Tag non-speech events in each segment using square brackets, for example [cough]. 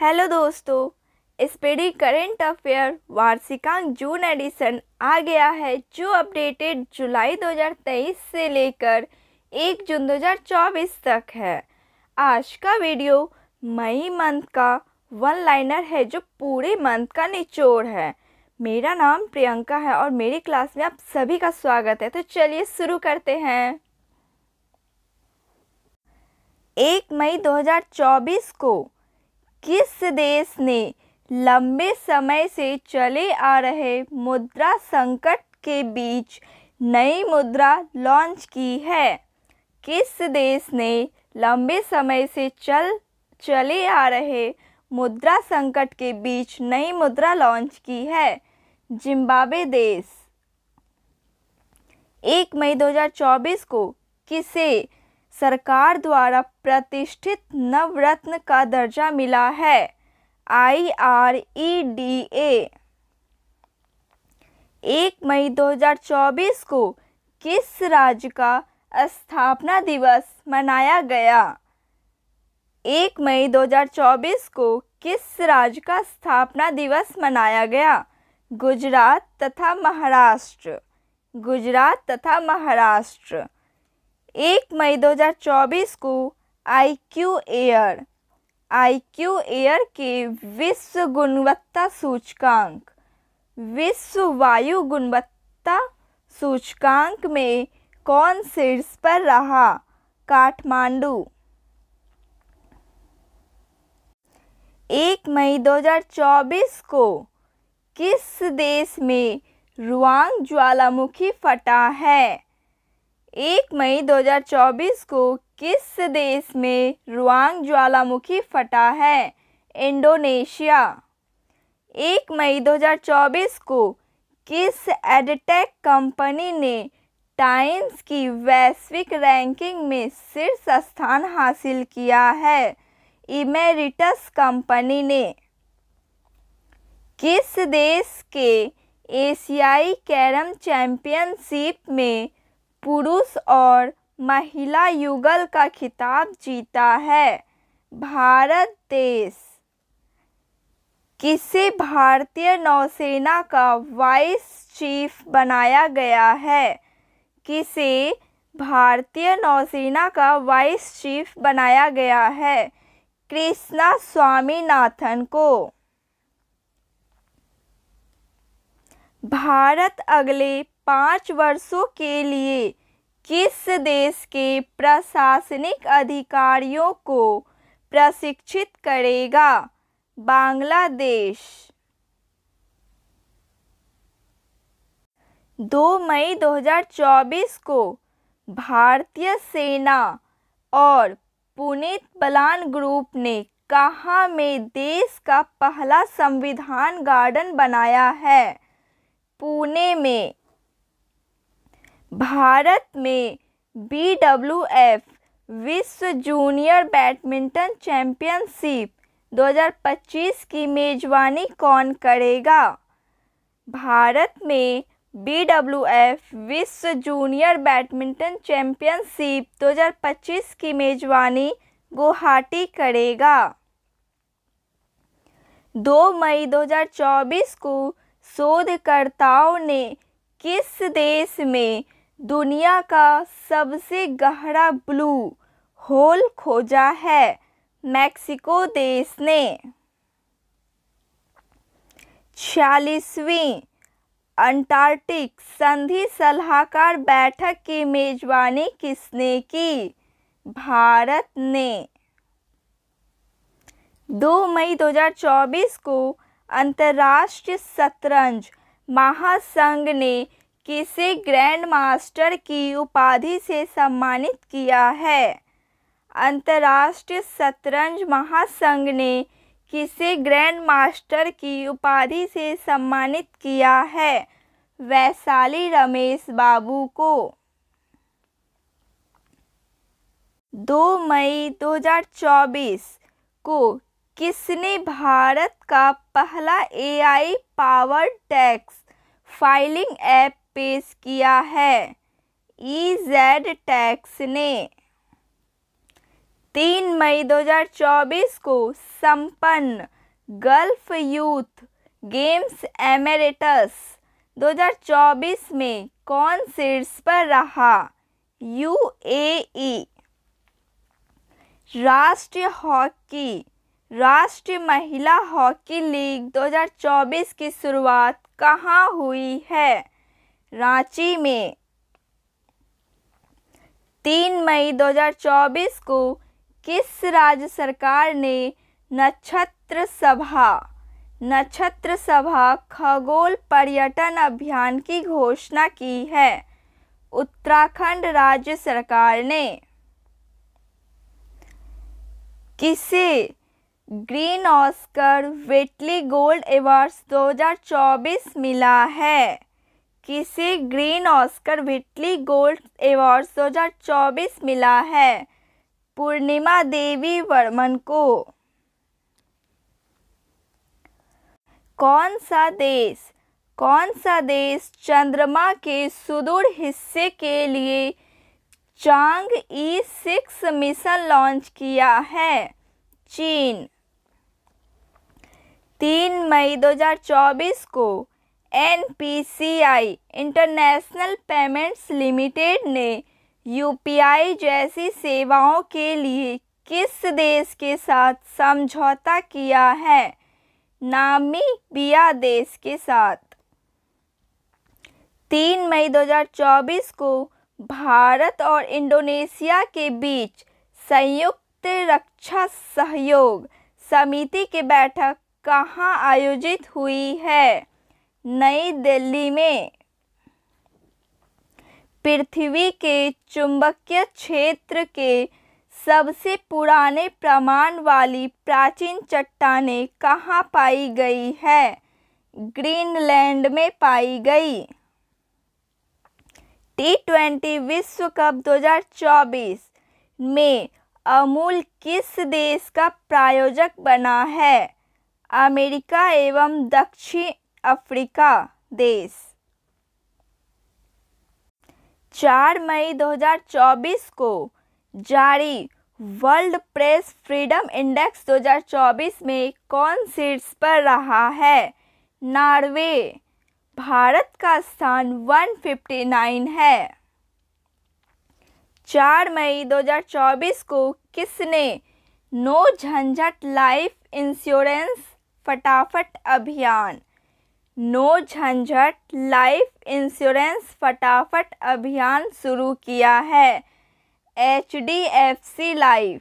Hello दोस्तों speedy current affair वार्षिकांक June edition आ गया है जो अपडेटेड जुलाई 2023 से लेकर 1 जून 2024 तक है आज का वीडियो मई मंथ का वन लाइनर है जो पूरे मंथ का निचोड़ है मेरा नाम प्रियंका है और मेरी क्लास में आप सभी का स्वागत है तो चलिए शुरू करते हैं एक मई 2024 को किस देश ने लंबे समय से चले आ रहे मुद्रा संकट के बीच नई मुद्रा लॉन्च की है किस देश ने लंबे समय से चल चले आ रहे मुद्रा संकट के बीच नई मुद्रा लॉन्च की है जिम्बाब्वे देश एक मई 2024 को किसे सरकार द्वारा प्रतिष्ठित नवरत्न का दर्जा मिला है I R E D A एक मई 2024 को किस राज्य का स्थापना दिवस मनाया गया एक मई 2024 को किस राज्य का स्थापना दिवस मनाया गया गुजरात तथा महाराष्ट्र गुजरात तथा महाराष्ट्र एक मई 2024 को I Q air I Q air के विश्व गुणवत्ता सूचकांक विश्व वायु गुणवत्ता सूचकांक में कौन शीर्ष पर रहा काठमांडू एक मई 2024 को किस देश में रुआंग ज्वालामुखी फटा है एक मई 2024 को किस देश में रुआंग ज्वालामुखी फटा है इंडोनेशिया एक मई 2024 को किस एडटेक कंपनी ने टाइम्स की वैश्विक रैंकिंग में शीर्ष स्थान हासिल किया है इमेरिटस कंपनी ने किस देश के एशियाई कैरम चैंपियनशिप में पुरुष और महिला युगल का खिताब जीता है भारत देश किसे भारतीय नौसेना का वाइस चीफ बनाया गया है किसे भारतीय नौसेना का वाइस चीफ बनाया गया है कृष्णा स्वामीनाथन को भारत अगले पाँच वर्षों के लिए किस देश के प्रशासनिक अधिकारियों को प्रशिक्षित करेगा बांग्लादेश दो मई 2024 को भारतीय सेना और पुनीत बलान ग्रुप ने कहाँ में देश का पहला संविधान गार्डन बनाया है पुणे में भारत में बी डब्ल्यू एफ विश्व जूनियर बैडमिंटन चैंपियनशिप 2025 की मेज़बानी कौन करेगा भारत में बी डब्ल्यू एफ विश्व जूनियर बैडमिंटन चैंपियनशिप 2025 की मेज़बानी गुवाहाटी करेगा 2 मई 2024 को शोधकर्ताओं ने किस देश में दुनिया का सबसे गहरा ब्लू होल खोजा है मैक्सिको देश ने छियालीसवीं अंटार्कटिक संधि सलाहकार बैठक की मेजबानी किसने की भारत ने 2 मई 2024 को अंतर्राष्ट्रीय शतरंज महासंघ ने किसे ग्रैंड मास्टर की उपाधि से सम्मानित किया है अंतर्राष्ट्रीय शतरंज महासंघ ने किसे ग्रैंड मास्टर की उपाधि से सम्मानित किया है वैशाली रमेश बाबू को दो मई 2024 को किसने भारत का पहला AI power tax filing app पेश किया है ई जेड टैक्स ने तीन मई 2024 को संपन्न गल्फ यूथ गेम्स एमेरिटस 2024 में कौन शीर्ष पर रहा यू ए e। राष्ट्रीय हॉकी राष्ट्रीय महिला हॉकी लीग 2024 की शुरुआत कहाँ हुई है रांची में तीन मई 2024 को किस राज्य सरकार ने नक्षत्र सभा नक्षत्र सभा खगोल पर्यटन अभियान की घोषणा की है उत्तराखंड राज्य सरकार ने किसे green Oscar Whitley gold awards 2024 मिला है किसे green Oscar Whitley gold award 2024 मिला है पूर्णिमा देवी वर्मन को कौन सा देश कौन सा देश चंद्रमा के सुदूर हिस्से के लिए Chang'e six mission launch किया है चीन तीन मई 2024 को N P C I international payments limited ने आई जैसी सेवाओं के लिए किस देश के साथ समझौता किया है नामी बिया देश के साथ तीन मई 2024 को भारत और इंडोनेशिया के बीच संयुक्त रक्षा सहयोग समिति की बैठक कहाँ आयोजित हुई है नई दिल्ली में पृथ्वी के चुंबकीय क्षेत्र के सबसे पुराने प्रमाण वाली प्राचीन चट्टाने कहाँ पाई गई है ग्रीनलैंड में पाई गई टी ट्वेंटी विश्व कप 2024 में अमूल किस देश का प्रायोजक बना है अमेरिका एवं दक्षिण अफ्रीका देश चार मई 2024 को जारी वर्ल्ड प्रेस फ्रीडम इंडेक्स 2024 में कौन शीर्ष पर रहा है नॉर्वे भारत का स्थान 159 है चार मई 2024 को किसने नो झंझट लाइफ इंश्योरेंस फटाफट अभियान नो झंझट लाइफ इंश्योरेंस फटाफट अभियान शुरू किया है H D F C life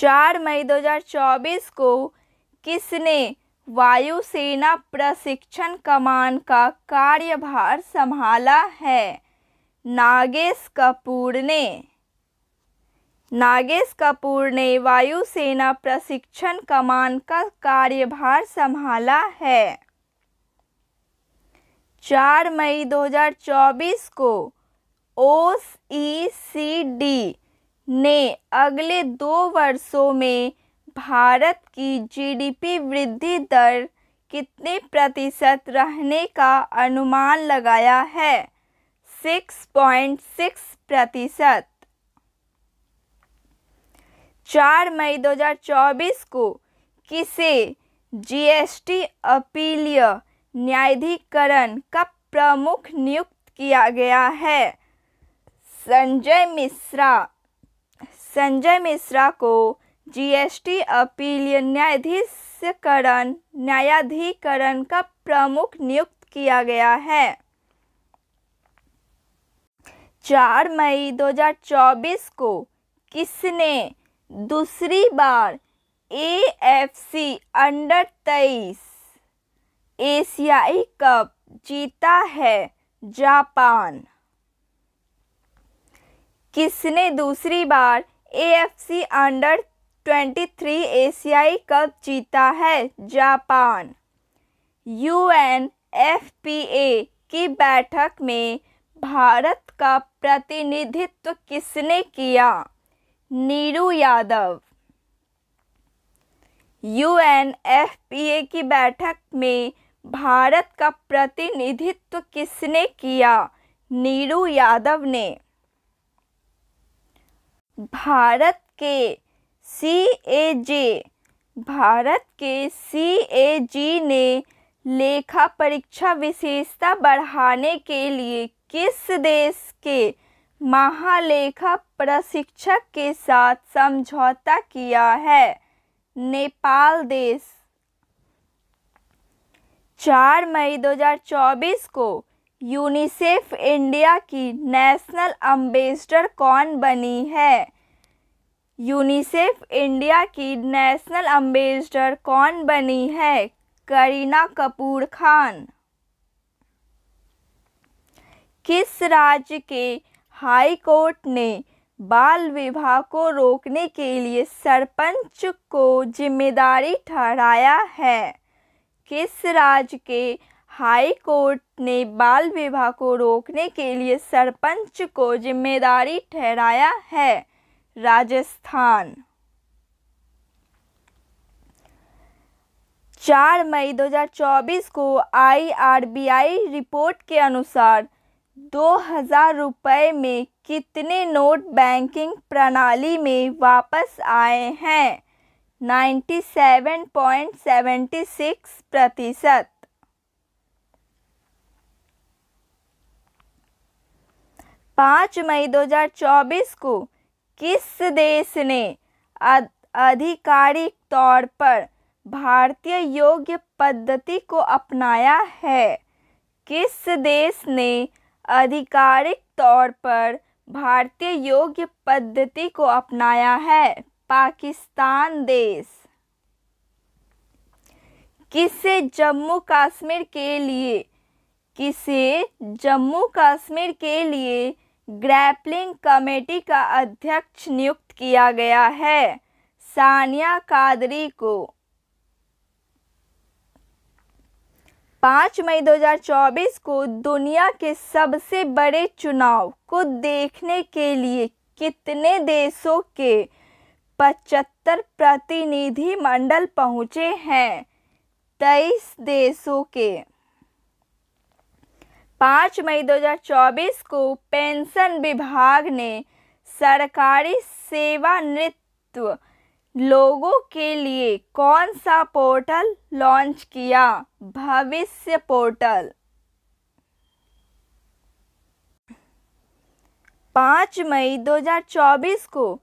चार मई 2024 को किसने वायुसेना प्रशिक्षण कमान का कार्यभार संभाला है नागेश कपूर ने नागेश कपूर ने वायुसेना प्रशिक्षण कमान का कार्यभार संभाला है चार मई 2024 को ओ सी ने अगले दो वर्षों में भारत की जीडीपी वृद्धि दर कितने प्रतिशत रहने का अनुमान लगाया है 6.6 प्रतिशत चार मई 2024 को किसे जीएसटी अपीलीय न्यायाधिकरण का प्रमुख नियुक्त किया गया है संजय मिश्रा संजय मिश्रा को जीएसटी अपीलीय न्यायाधीशकरण न्यायाधिकरण का प्रमुख नियुक्त किया गया है चार मई 2024 को किसने दूसरी बार ए एफ सी अंडर तेईस एशियाई कप जीता है जापान किसने दूसरी बार A F C under twenty three एशियाई कप जीता है Japan U N F P A की बैठक में भारत का प्रतिनिधित्व किसने किया नीरू यादव यूएनएफपीए की बैठक में भारत का प्रतिनिधित्व किसने किया नीरू यादव ने भारत के सी ए जे भारत के सी ए जी ने लेखा परीक्षा विशेषता बढ़ाने के लिए किस देश के महालेखा प्रशिक्षक के साथ समझौता किया है नेपाल देश चार मई 2024 को यूनिसेफ इंडिया की नेशनल अम्बेसडर कौन बनी है यूनिसेफ इंडिया की नेशनल अम्बेसडर कौन बनी है करीना कपूर खान किस राज्य के हाई कोर्ट ने बाल विवाह को रोकने के लिए सरपंच को जिम्मेदारी ठहराया है किस राज्य के हाई कोर्ट ने बाल विवाह को रोकने के लिए सरपंच को जिम्मेदारी ठहराया है राजस्थान चार मई 2024 को आईआरबीआई रिपोर्ट के अनुसार दो हजार रुपये में कितने नोट बैंकिंग प्रणाली में वापस आए हैं नाइन्टी सेवन सिक्स प्रतिशत पाँच मई दो हजार चौबीस को किस देश ने आधिकारिक तौर पर भारतीय योग्य पद्धति को अपनाया है किस देश ने आधिकारिक तौर पर भारतीय योग्य पद्धति को अपनाया है पाकिस्तान देश किसे जम्मू कश्मीर के लिए किसे जम्मू कश्मीर के लिए ग्रैपलिंग कमेटी का अध्यक्ष नियुक्त किया गया है सानिया कादरी को पाँच मई 2024 को दुनिया के सबसे बड़े चुनाव को देखने के लिए कितने देशों के पचहत्तर प्रतिनिधि मंडल पहुँचे हैं तेईस देशों के पाँच मई 2024 को पेंशन विभाग ने सरकारी सेवा नृत्य लोगों के लिए कौन सा पोर्टल लॉन्च किया भविष्य पोर्टल पाँच मई 2024 को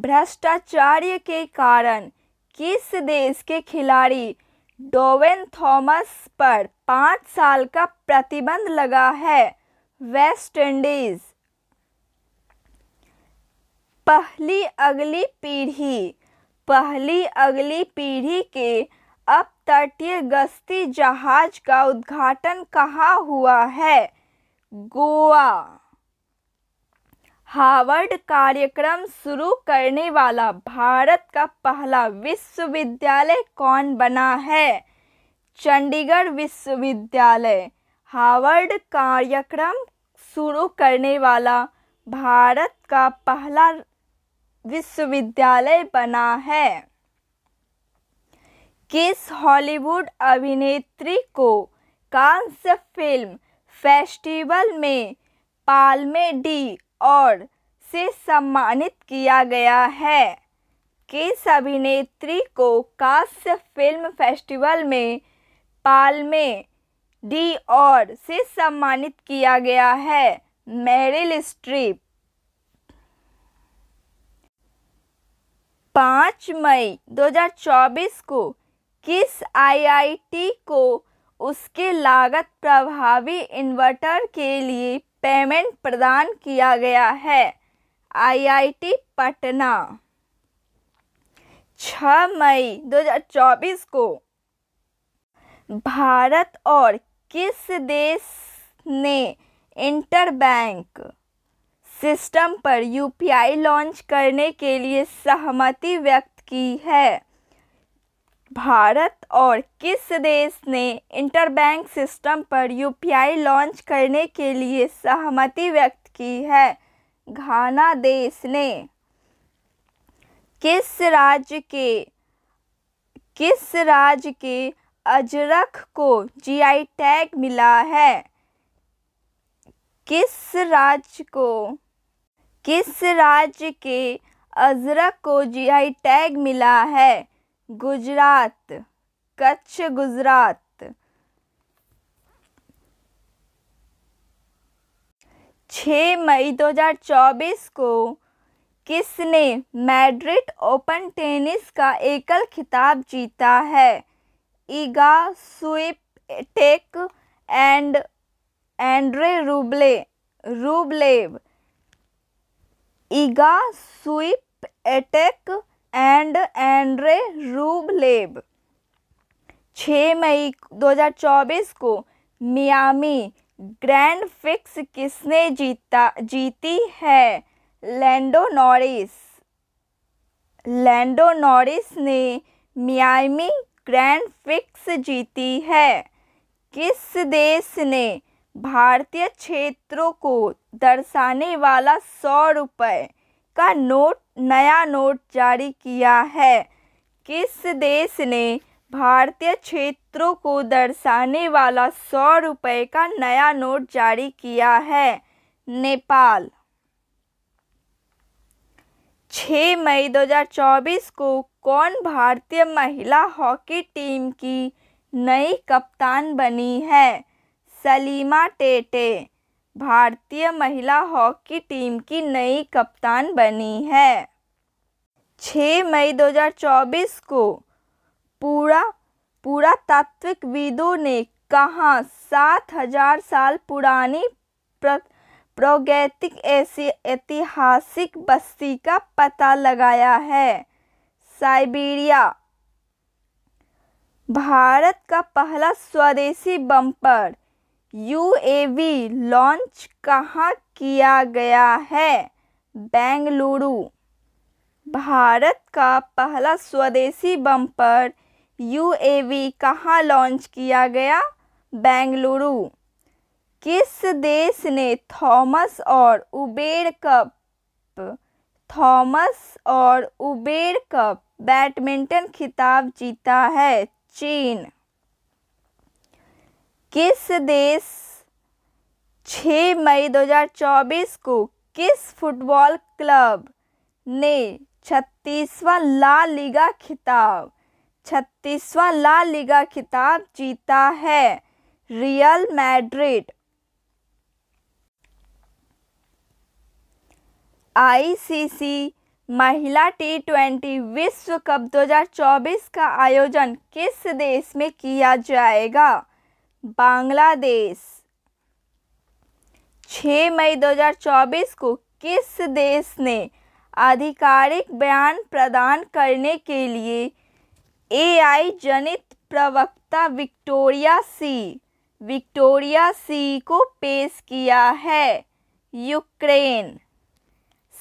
भ्रष्टाचार्य के कारण किस देश के खिलाड़ी डोवेन थॉमस पर पाँच साल का प्रतिबंध लगा है वेस्ट इंडीज पहली अगली पीढ़ी पहली अगली पीढ़ी के अपतटीय गश्ती जहाज का उद्घाटन कहाँ हुआ है गोवा हार्वर्ड कार्यक्रम शुरू करने वाला भारत का पहला विश्वविद्यालय कौन बना है चंडीगढ़ विश्वविद्यालय हार्वर्ड कार्यक्रम शुरू करने वाला भारत का पहला विश्वविद्यालय बना है किस हॉलीवुड अभिनेत्री को कांस्य फिल्म फेस्टिवल में पालमे डी और से सम्मानित किया गया है किस अभिनेत्री को कांस्य फिल्म फेस्टिवल में पालमे डी और से सम्मानित किया गया है मेरिल स्ट्रीप पाँच मई 2024 को किस आईआईटी को उसके लागत प्रभावी इन्वर्टर के लिए पेमेंट प्रदान किया गया है आईआईटी पटना 6 मई 2024 को भारत और किस देश ने इंटरबैंक सिस्टम पर यूपीआई लॉन्च करने के लिए सहमति व्यक्त की है भारत और किस देश ने इंटरबैंक सिस्टम पर यूपीआई लॉन्च करने के लिए सहमति व्यक्त की है घाना देश ने किस राज्य के किस राज्य के अजरक को जीआई टैग मिला है किस राज्य को किस राज्य के अजरक को जीआई टैग मिला है गुजरात कच्छ गुजरात छ मई 2024 को किसने मैड्रिड ओपन टेनिस का एकल खिताब जीता है Iga Swiatek and Andrey Rublev Rublev Iga Swiatek and Andrey Rublev 6 मई 2024 को मियामी ग्रैंड फिक्स किसने जीता जीती है लैंडो नॉरिस लैंडो नॉरिस ने मियामी ग्रैंड फिक्स जीती है किस देश ने भारतीय क्षेत्रों को दर्शाने वाला सौ रुपये का नोट नया नोट जारी किया है किस देश ने भारतीय क्षेत्रों को दर्शाने वाला सौ रुपये का नया नोट जारी किया है नेपाल 6 मई 2024 को कौन भारतीय महिला हॉकी टीम की नई कप्तान बनी है सलीमा टेटे भारतीय महिला हॉकी टीम की नई कप्तान बनी है 6 मई 2024 को पूरा पूरा तात्विक विदों ने कहा सात हजार साल पुरानी प्रौगैतिक ऐसी ऐतिहासिक बस्ती का पता लगाया है साइबेरिया भारत का पहला स्वदेशी बम्पर यूएवी लॉन्च कहाँ किया गया है बेंगलुरु भारत का पहला स्वदेशी बम्पर यूएवी कहाँ लॉन्च किया गया बेंगलुरु किस देश ने थॉमस और उबेर कप थॉमस और उबेर कप बैडमिंटन खिताब जीता है चीन किस देश 6 मई 2024 को किस फुटबॉल क्लब ने छत्तीसवा ला लीगा खिताब छत्तीसवा ला लीगा खिताब जीता है रियल मैड्रिड आईसीसी महिला टी ट्वेंटी विश्व कप 2024 का आयोजन किस देश में किया जाएगा बांग्लादेश 6 मई 2024 को किस देश ने आधिकारिक बयान प्रदान करने के लिए एआई जनित प्रवक्ता विक्टोरिया सी विक्टोरिया सी को पेश किया है यूक्रेन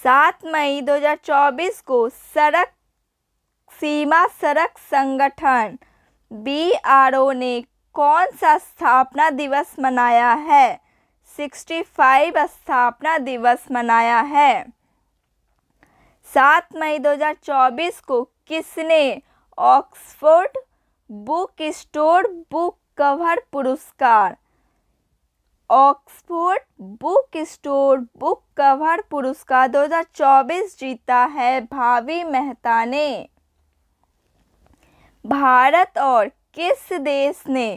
7 मई 2024 को सड़क सीमा सड़क संगठन बी ने कौन सा स्थापना दिवस मनाया है सिक्सटी फाइव स्थापना दिवस मनाया है सात मई 2024 को किसने Oxford bookstore book cover पुरस्कार Oxford bookstore book cover पुरस्कार 2024 जीता है भावी मेहता ने भारत और किस देश ने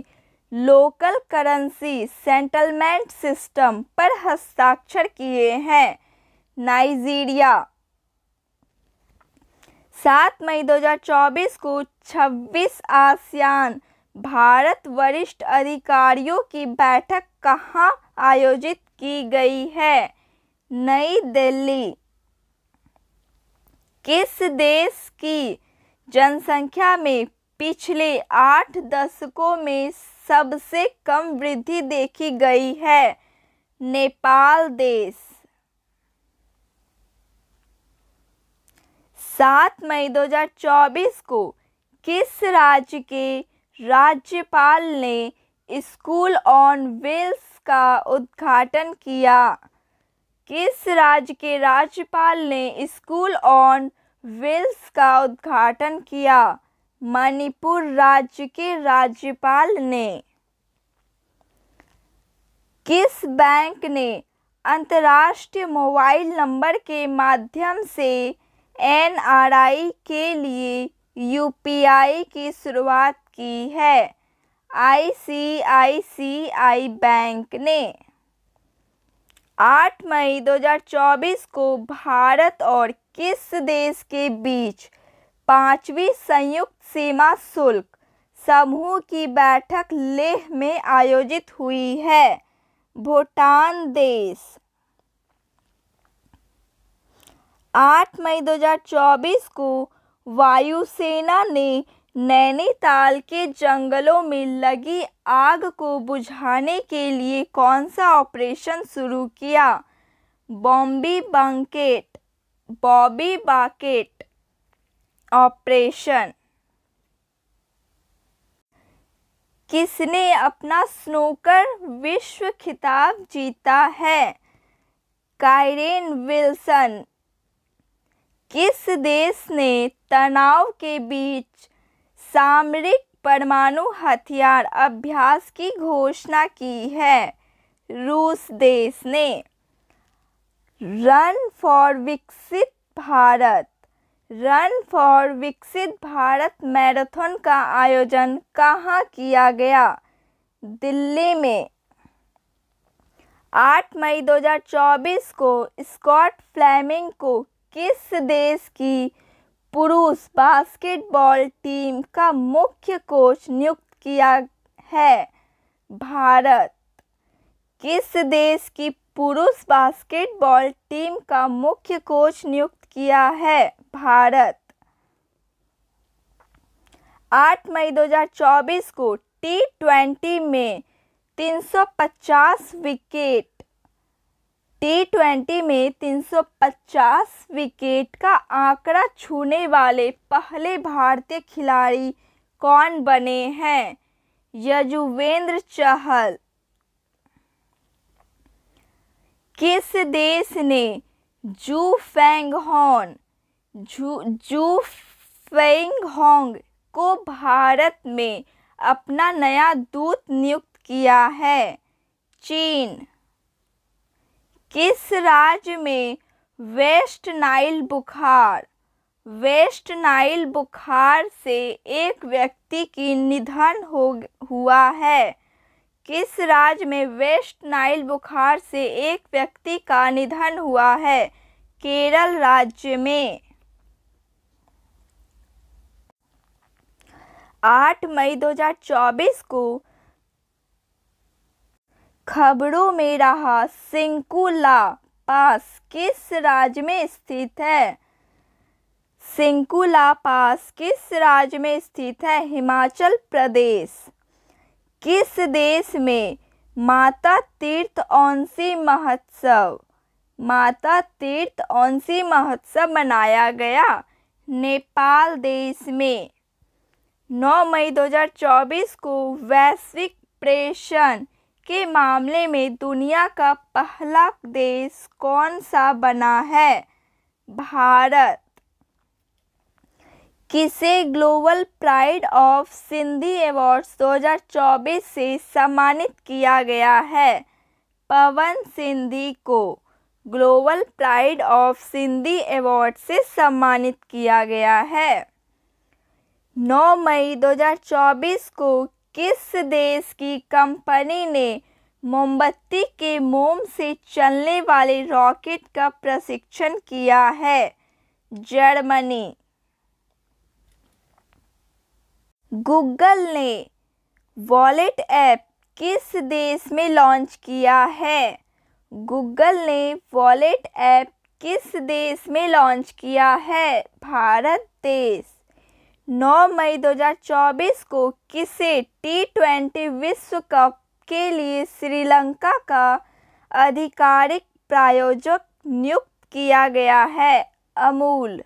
लोकल करेंसी सेटलमेंट सिस्टम पर हस्ताक्षर किए हैं नाइजीरिया सात मई 2024 को 26 आसियान भारत वरिष्ठ अधिकारियों की बैठक कहाँ आयोजित की गई है नई दिल्ली किस देश की जनसंख्या में पिछले आठ दशकों में सबसे कम वृद्धि देखी गई है नेपाल देश सात मई 2024 को किस राज्य के राज्यपाल ने स्कूल ऑन व्हील्स का उद्घाटन किया किस राज्य के राज्यपाल ने स्कूल ऑन व्हील्स का उद्घाटन किया मणिपुर राज्य के राज्यपाल ने किस बैंक ने अंतर्राष्ट्रीय मोबाइल नंबर के माध्यम से एनआरआई के लिए यूपीआई की शुरुआत की है आईसीआईसीआई बैंक ने 8 मई 2024 को भारत और किस देश के बीच पांचवी संयुक्त सीमा शुल्क समूह की बैठक लेह में आयोजित हुई है भूटान देश 8 मई 2024 को वायुसेना ने नैनीताल के जंगलों में लगी आग को बुझाने के लिए कौन सा ऑपरेशन शुरू किया बॉम्बी बंकेट बॉबी बाकेट ऑपरेशन किसने अपना स्नूकर विश्व खिताब जीता है कायरेन विल्सन किस देश ने तनाव के बीच सामरिक परमाणु हथियार अभ्यास की घोषणा की है रूस देश ने रन फॉर विकसित भारत रन फॉर विकसित भारत मैराथन का आयोजन कहाँ किया गया दिल्ली में 8 मई 2024 को स्कॉट फ्लैमिंग को किस देश की पुरुष बास्केटबॉल टीम का मुख्य कोच नियुक्त किया है भारत किस देश की पुरुष बास्केटबॉल टीम का मुख्य कोच नियुक्त किया है भारत 8 मई 2024 को टी ट्वेंटी में 350 विकेट टी ट्वेंटी में 350 विकेट का आंकड़ा छूने वाले पहले भारतीय खिलाड़ी कौन बने हैं यजुवेंद्र चहल किस देश ने जू फेंग हॉन जू फेंग होंग को भारत में अपना नया दूत नियुक्त किया है चीन किस राज्य में वेस्ट नाइल बुखार वेस्ट नाइल बुखार से एक व्यक्ति की निधन हो हुआ है किस राज्य में वेस्ट नाइल बुखार से एक व्यक्ति का निधन हुआ है केरल राज्य में आठ मई 2024 को खबरों में रहा सिंकुला पास किस राज्य में स्थित है सिंकुला पास किस राज्य में स्थित है हिमाचल प्रदेश किस देश में माता तीर्थ औंसी महोत्सव माता तीर्थ औंसी महोत्सव मनाया गया नेपाल देश में 9 मई 2024 को वैश्विक प्रेषण के मामले में दुनिया का पहला देश कौन सा बना है भारत किसे global pride of Sindhi awards 2024 से सम्मानित किया गया है पवन सिंधी को global pride of Sindhi award से सम्मानित किया गया है 9 मई 2024 को किस देश की कंपनी ने मोमबत्ती के मोम से चलने वाले रॉकेट का प्रशिक्षण किया है जर्मनी गूगल ने वॉलेट ऐप किस देश में लॉन्च किया है गूगल ने वॉलेट ऐप किस देश में लॉन्च किया है भारत देश 9 मई 2024 को किसे टी ट्वेंटी विश्व कप के लिए श्रीलंका का आधिकारिक प्रायोजक नियुक्त किया गया है अमूल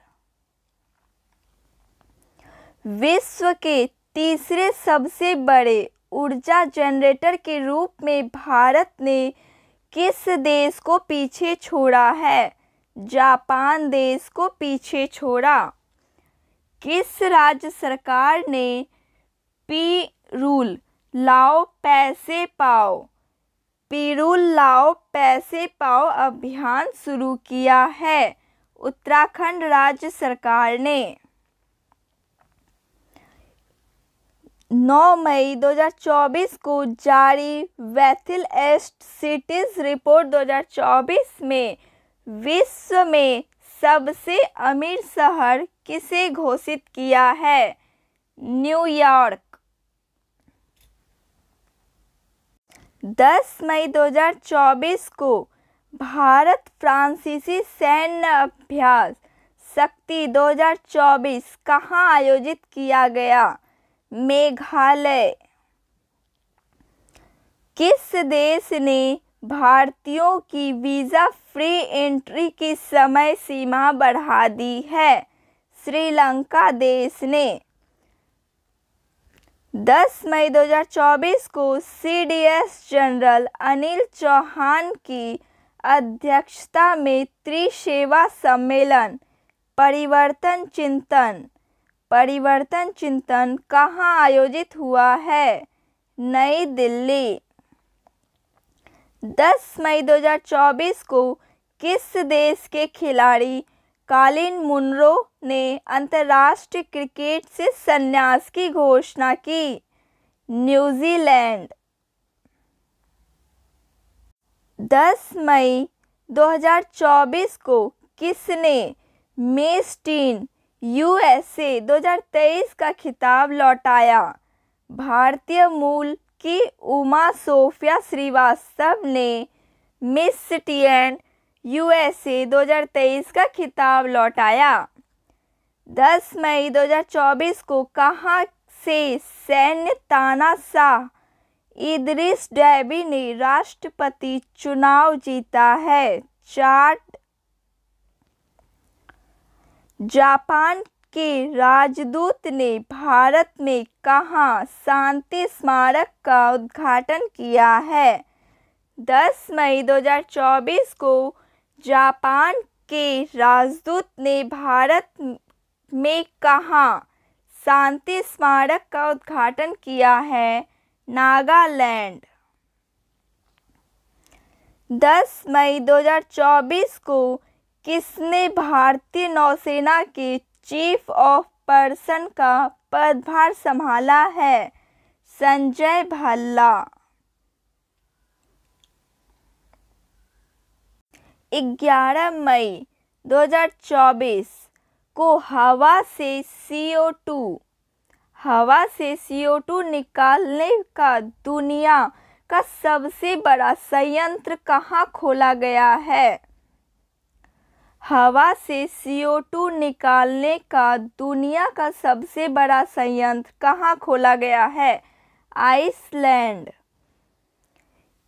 विश्व के तीसरे सबसे बड़े ऊर्जा जनरेटर के रूप में भारत ने किस देश को पीछे छोड़ा है जापान देश को पीछे छोड़ा किस राज्य सरकार ने पी रूल लाओ पैसे पाओ पिरुल लाओ पैसे पाओ अभियान शुरू किया है उत्तराखंड राज्य सरकार ने 9 मई 2024 को जारी वैथिल एस्ट सिटीज़ रिपोर्ट 2024 में विश्व में सबसे अमीर शहर किसे घोषित किया है न्यूयॉर्क 10 मई 2024 को भारत फ्रांसीसी सैन्य अभ्यास शक्ति 2024 कहाँ आयोजित किया गया मेघालय किस देश ने भारतीयों की वीज़ा फ्री एंट्री की समय सीमा बढ़ा दी है श्रीलंका देश ने 10 मई 2024 को सीडीएस जनरल अनिल चौहान की अध्यक्षता में त्रिसेवा सम्मेलन परिवर्तन चिंतन परिवर्तन चिंतन कहाँ आयोजित हुआ है नई दिल्ली 10 मई 2024 को किस देश के खिलाड़ी कालिन मुनरो ने अंतर्राष्ट्रीय क्रिकेट से संन्यास की घोषणा की न्यूजीलैंड 10 मई 2024 को किसने मेस्टीन यूएसए 2023 का खिताब लौटाया भारतीय मूल की उमा सोफिया श्रीवास्तव ने मिस सिटी एंड यूएसए 2023 का खिताब लौटाया 10 मई 2024 को कहाँ से सैन्य तानाशाह इदरिस डैबी ने राष्ट्रपति चुनाव जीता है चार्ट जापान के राजदूत ने भारत में कहाँ शांति स्मारक का उद्घाटन किया है 10 मई 2024 को जापान के राजदूत ने भारत में कहाँ शांति स्मारक का उद्घाटन किया है नागालैंड 10 मई 2024 को किसने भारतीय नौसेना के चीफ ऑफ पर्सन का पदभार संभाला है संजय भल्ला ग्यारह मई 2024 को हवा से CO2 हवा से CO2 निकालने का दुनिया का सबसे बड़ा संयंत्र कहाँ खोला गया है हवा से सी.ओ टू निकालने का दुनिया का सबसे बड़ा संयंत्र कहाँ खोला गया है आइसलैंड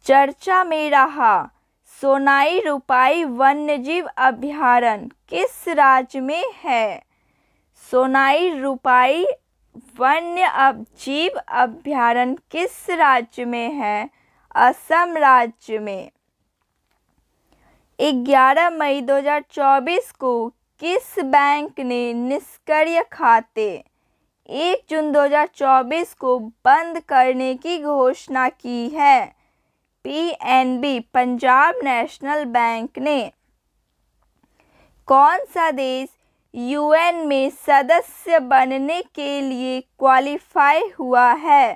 चर्चा में रहा सोनाई रूपाई वन्यजीव अभ्यारण्य किस राज्य में है सोनाई रूपाई वन्य जीव अभ्यारण्य किस राज्य में है असम राज्य में ग्यारह मई 2024 को किस बैंक ने निष्क्रिय खाते एक जून 2024 को बंद करने की घोषणा की है पीएनबी पंजाब नेशनल बैंक ने कौन सा देश यूएन में सदस्य बनने के लिए क्वालिफाई हुआ है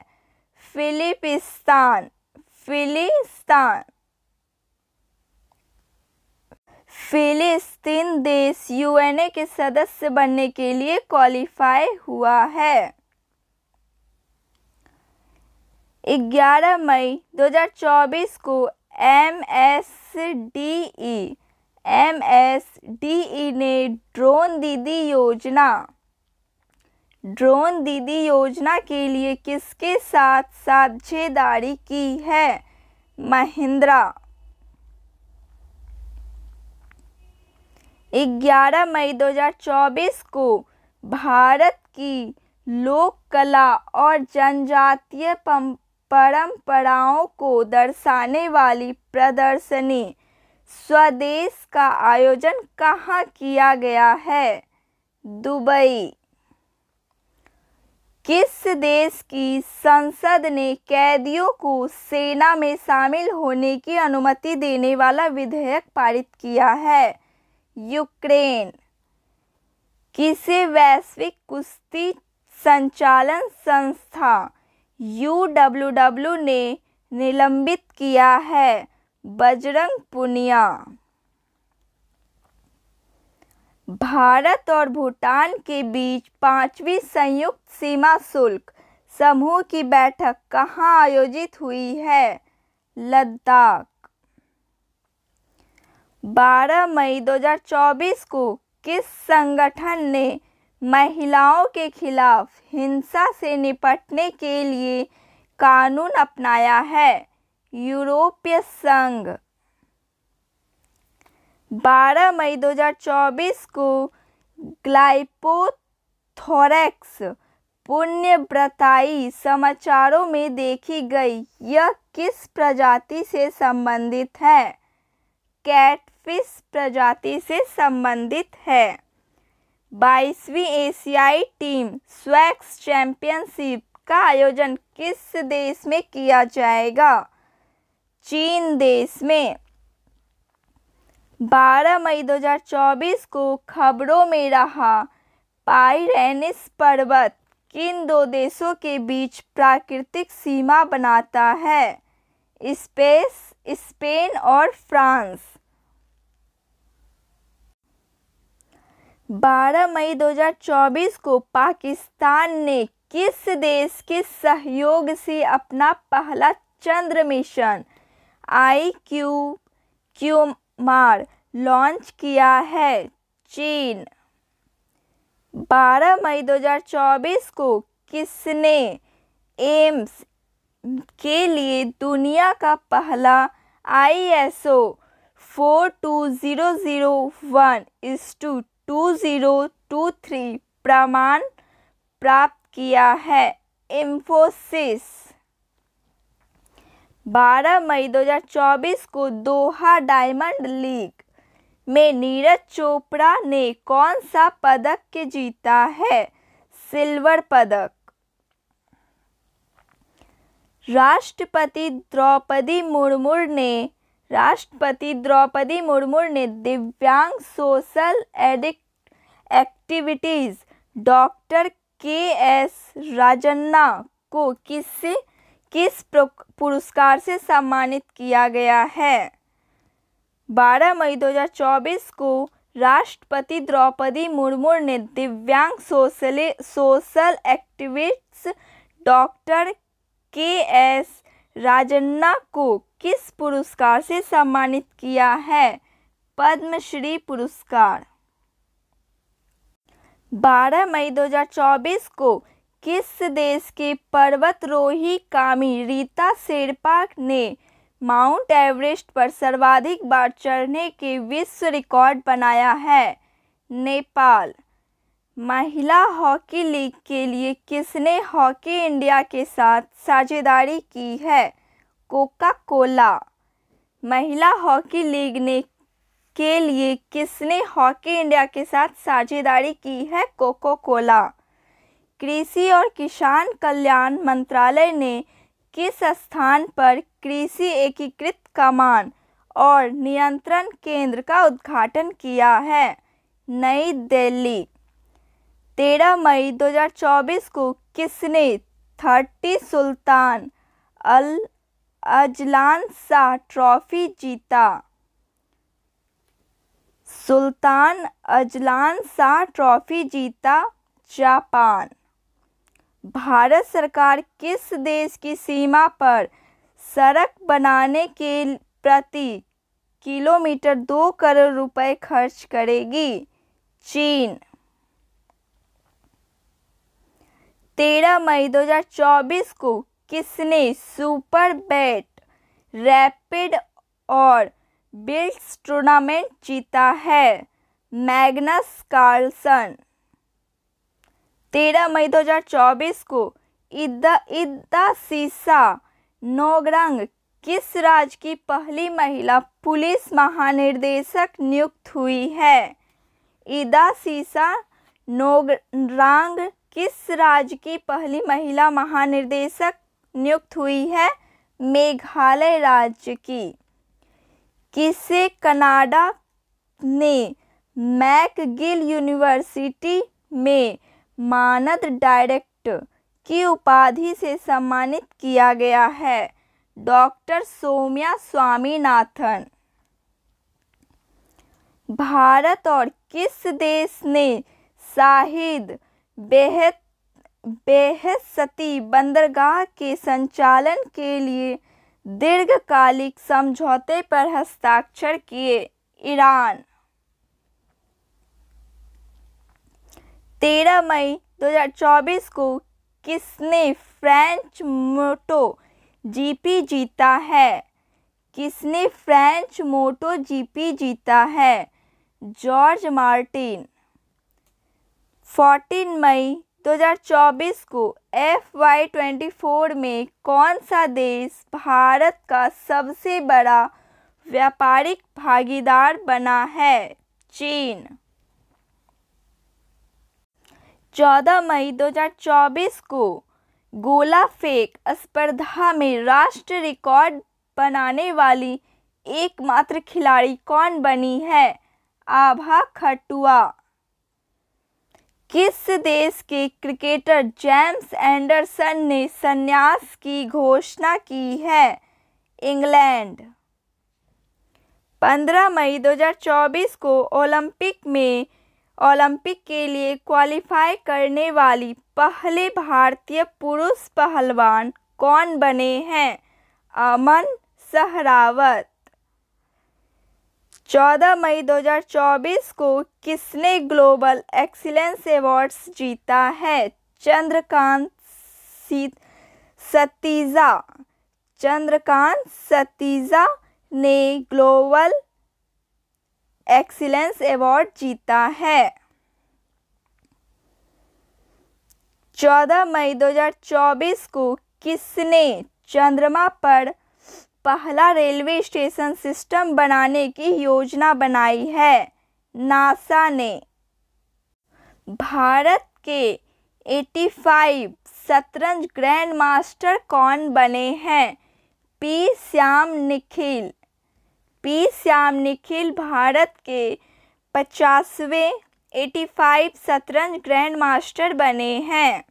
फिलिपिस्तान फिलिस्तान फिलिस्तीन देश यूएनए के सदस्य बनने के लिए क्वालिफाई हुआ है 11 मई 2024 को M S D E M S D E ने ड्रोन दीदी योजना ड्रोन दीदी योजना के लिए किसके साथ साझेदारी की है महिंद्रा ग्यारह मई 2024 को भारत की लोक कला और जनजातीय परंपराओं को दर्शाने वाली प्रदर्शनी स्वदेश का आयोजन कहाँ किया गया है दुबई किस देश की संसद ने कैदियों को सेना में शामिल होने की अनुमति देने वाला विधेयक पारित किया है यूक्रेन किसी वैश्विक कुश्ती संचालन संस्था यू ने निलंबित किया है बजरंग पुनिया भारत और भूटान के बीच पांचवी संयुक्त सीमा शुल्क समूह की बैठक कहाँ आयोजित हुई है लद्दाख 12 मई 2024 को किस संगठन ने महिलाओं के खिलाफ हिंसा से निपटने के लिए कानून अपनाया है यूरोपीय संघ 12 मई 2024 को पुण्य ब्रताई समाचारों में देखी गई यह किस प्रजाति से संबंधित है कैट फिश प्रजाति से संबंधित है बाईसवीं एशियाई टीम स्वैक्स चैंपियनशिप का आयोजन किस देश में किया जाएगा चीन देश में 12 मई 2024 को खबरों में रहा पाइरेनिस पर्वत किन दो देशों के बीच प्राकृतिक सीमा बनाता है स्पेस स्पेन और फ्रांस 12 मई 2024 को पाकिस्तान ने किस देश के सहयोग से अपना पहला चंद्र मिशन आई क्यू क्यू मार लॉन्च किया है चीन 12 मई 2024 को किसने एम्स के लिए दुनिया का पहला I S O four two two zero two three प्रमाण प्राप्त किया है इंफोसिस 12 मई 2024 को दोहा डायमंड लीग में नीरज चोपड़ा ने कौन सा पदक के जीता है सिल्वर पदक राष्ट्रपति द्रौपदी मुर्मू ने राष्ट्रपति द्रौपदी मुर्मू ने दिव्यांग social addict activities doctor K S Rajanna को किस किस पुरस्कार से सम्मानित किया गया है 12 मई 2024 को राष्ट्रपति द्रौपदी मुर्मू ने दिव्यांग social social activist doctor K S Rajanna को किस पुरस्कार से सम्मानित किया है पद्मश्री पुरस्कार 12 मई 2024 को किस देश के पर्वतरोही कामी रीता शेरपा ने माउंट एवरेस्ट पर सर्वाधिक बार चढ़ने के विश्व रिकॉर्ड बनाया है नेपाल महिला हॉकी लीग के लिए किसने हॉकी इंडिया के साथ साझेदारी की है कोका कोला महिला हॉकी लीग ने के लिए किसने हॉकी इंडिया के साथ साझेदारी की है कोको कोला कृषि और किसान कल्याण मंत्रालय ने किस स्थान पर कृषि एकीकृत कमान और नियंत्रण केंद्र का उद्घाटन किया है नई दिल्ली 13 मई 2024 को किसने thirty Sultan al Azlan Shah trophy जीता सुल्तान अजलान शाह ट्रॉफी जीता जापान भारत सरकार किस देश की सीमा पर सड़क बनाने के प्रति किलोमीटर दो करोड़ रुपए खर्च करेगी चीन तेरह मई 2024 को किसने सुपर बैट रैपिड और बिल्ड्स टूर्नामेंट जीता है मैग्नस कार्लसन 13 मई 2024 को इद्दा इद्दा सीसा नोगरंग किस राज्य की पहली महिला पुलिस महानिर्देशक नियुक्त हुई है इदा सीसा नोगरांग किस राज्य की पहली महिला महानिर्देशक नियुक्त हुई है मेघालय राज्य की किसे कनाडा ने मैकगिल यूनिवर्सिटी में मानद डायरेक्ट की उपाधि से सम्मानित किया गया है डॉक्टर सोम्या स्वामीनाथन भारत और किस देश ने शाहिद बेहद बेहसती बंदरगाह के संचालन के लिए दीर्घकालिक समझौते पर हस्ताक्षर किए ईरान 13 मई 2024 को किसने फ्रेंच मोटो जीपी जीता है किसने फ्रेंच मोटो जीपी जीता है जॉर्ज मार्टिन 14 मई 2024 को एफ वाई ट्वेंटी फोर में कौन सा देश भारत का सबसे बड़ा व्यापारिक भागीदार बना है चीन 14 मई 2024 को गोला फेंक स्पर्धा में राष्ट्र रिकॉर्ड बनाने वाली एकमात्र खिलाड़ी कौन बनी है आभा खटुआ किस देश के क्रिकेटर जेम्स एंडरसन ने संन्यास की घोषणा की है इंग्लैंड 15 मई 2024 को ओलंपिक में ओलंपिक के लिए क्वालिफाई करने वाली पहले भारतीय पुरुष पहलवान कौन बने हैं अमन सहरावत 14 मई 2024 को किसने ग्लोबल एक्सीलेंस अवार्ड्स जीता है चंद्रकांत सतीजा चंद्रकांत सतीजा ने ग्लोबल एक्सीलेंस अवार्ड जीता है 14 मई 2024 को किसने चंद्रमा पर पहला रेलवे स्टेशन सिस्टम बनाने की योजना बनाई है नासा ने भारत के 85 शतरंज ग्रैंड मास्टर कौन बने हैं पी श्याम निखिल पी श्याम निखिल भारत के पचासवें 85 शतरंज ग्रैंड मास्टर बने हैं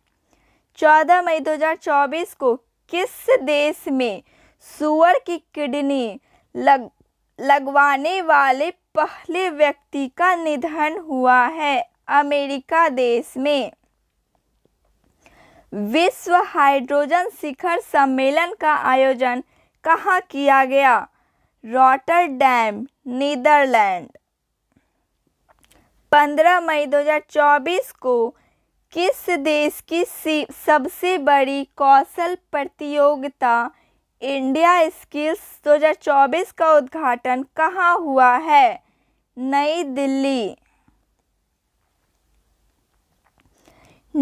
14 मई 2024 को किस देश में सुअर की किडनी लग लगवाने वाले पहले व्यक्ति का निधन हुआ है अमेरिका देश में विश्व हाइड्रोजन शिखर सम्मेलन का आयोजन कहाँ किया गया रॉटरडैम नीदरलैंड 15 मई 2024 को किस देश की सबसे बड़ी कौशल प्रतियोगिता इंडिया स्किल्स 2024 का उद्घाटन कहाँ हुआ है नई दिल्ली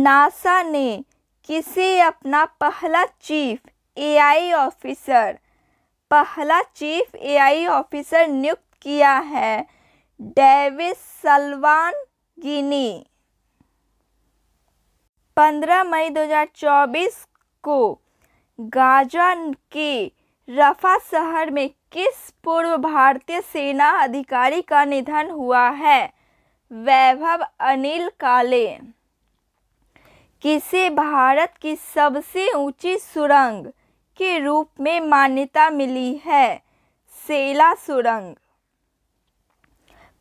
नासा ने किसे अपना पहला चीफ एआई ऑफिसर पहला चीफ एआई ऑफिसर नियुक्त किया है डेविस सलवान गिनी 15 मई 2024 को गाजा के रफा शहर में किस पूर्व भारतीय सेना अधिकारी का निधन हुआ है वैभव अनिल काले किसे भारत की सबसे ऊंची सुरंग के रूप में मान्यता मिली है सेला सुरंग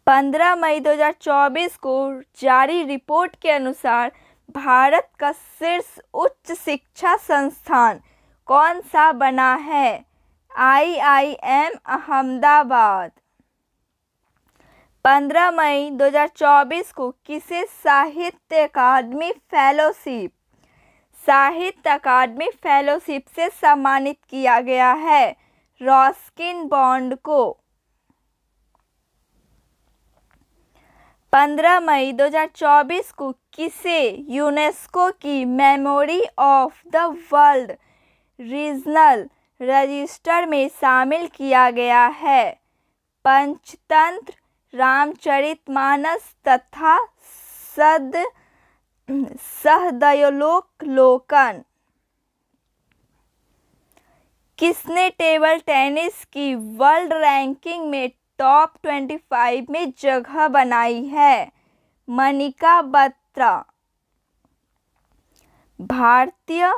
15 मई 2024 को जारी रिपोर्ट के अनुसार भारत का शीर्ष उच्च शिक्षा संस्थान कौन सा बना है आई आई एम अहमदाबाद पंद्रह मई 2024 को किसे साहित्य अकादमी फेलोशिप साहित्य अकादमी फेलोशिप से सम्मानित किया गया है रॉस्किन बॉन्ड को 15 मई 2024 को किसे यूनेस्को की memory of the world regional register में शामिल किया गया है पंचतंत्र रामचरितमानस तथा सद सहदयोलोक लोकन किसने टेबल टेनिस की वर्ल्ड रैंकिंग में टॉप 25 में जगह बनाई है मनिका बत्रा भारतीय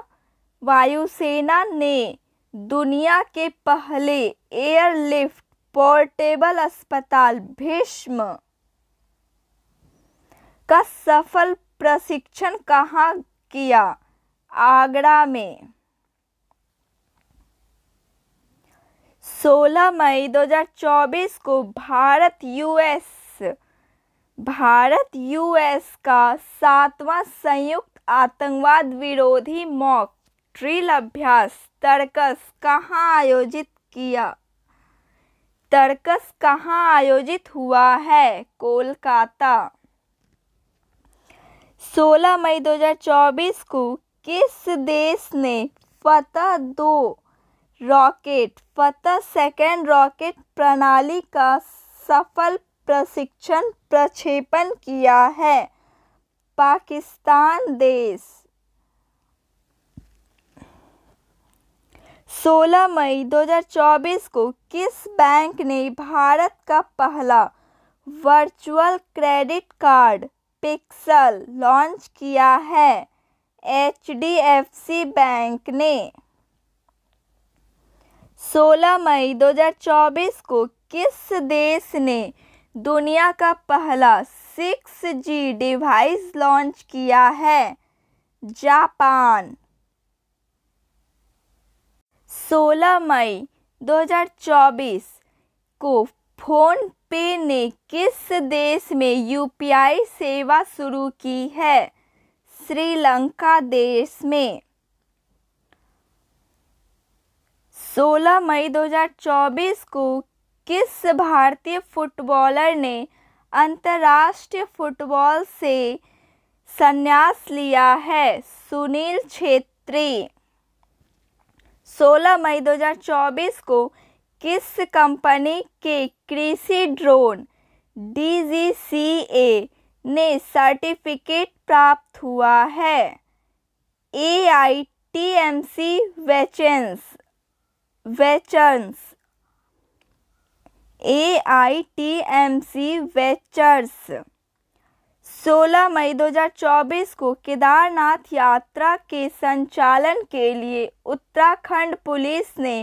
वायुसेना ने दुनिया के पहले एयरलिफ्ट पोर्टेबल अस्पताल भीष्म का सफल प्रशिक्षण कहाँ किया आगरा में 16 मई 2024 को भारत यूएस भारत यूएस का सातवां संयुक्त आतंकवाद विरोधी मॉक ड्रिल अभ्यास तर्कस कहाँ आयोजित किया तर्कस कहाँ आयोजित हुआ है कोलकाता 16 मई 2024 को किस देश ने फतह दो रॉकेट फतह सेकेंड रॉकेट प्रणाली का सफल प्रशिक्षण प्रक्षेपण किया है पाकिस्तान देश 16 मई 2024 को किस बैंक ने भारत का पहला virtual credit card pixel launch किया है H D F C bank ने 16 मई 2024 को किस देश ने दुनिया का पहला 6G डिवाइस लॉन्च किया है जापान 16 मई 2024 को फोन पे ने किस देश में यूपीआई सेवा शुरू की है श्रीलंका देश में 16 मई 2024 को किस भारतीय फुटबॉलर ने अंतर्राष्ट्रीय फुटबॉल से संन्यास लिया है सुनील छेत्री 16 मई 2024 को किस कंपनी के कृषि ड्रोन डी ने सर्टिफिकेट प्राप्त हुआ है A I T M C ventures ventures A I T M C ventures 16 मई 2024 को केदारनाथ यात्रा के संचालन के लिए उत्तराखंड पुलिस ने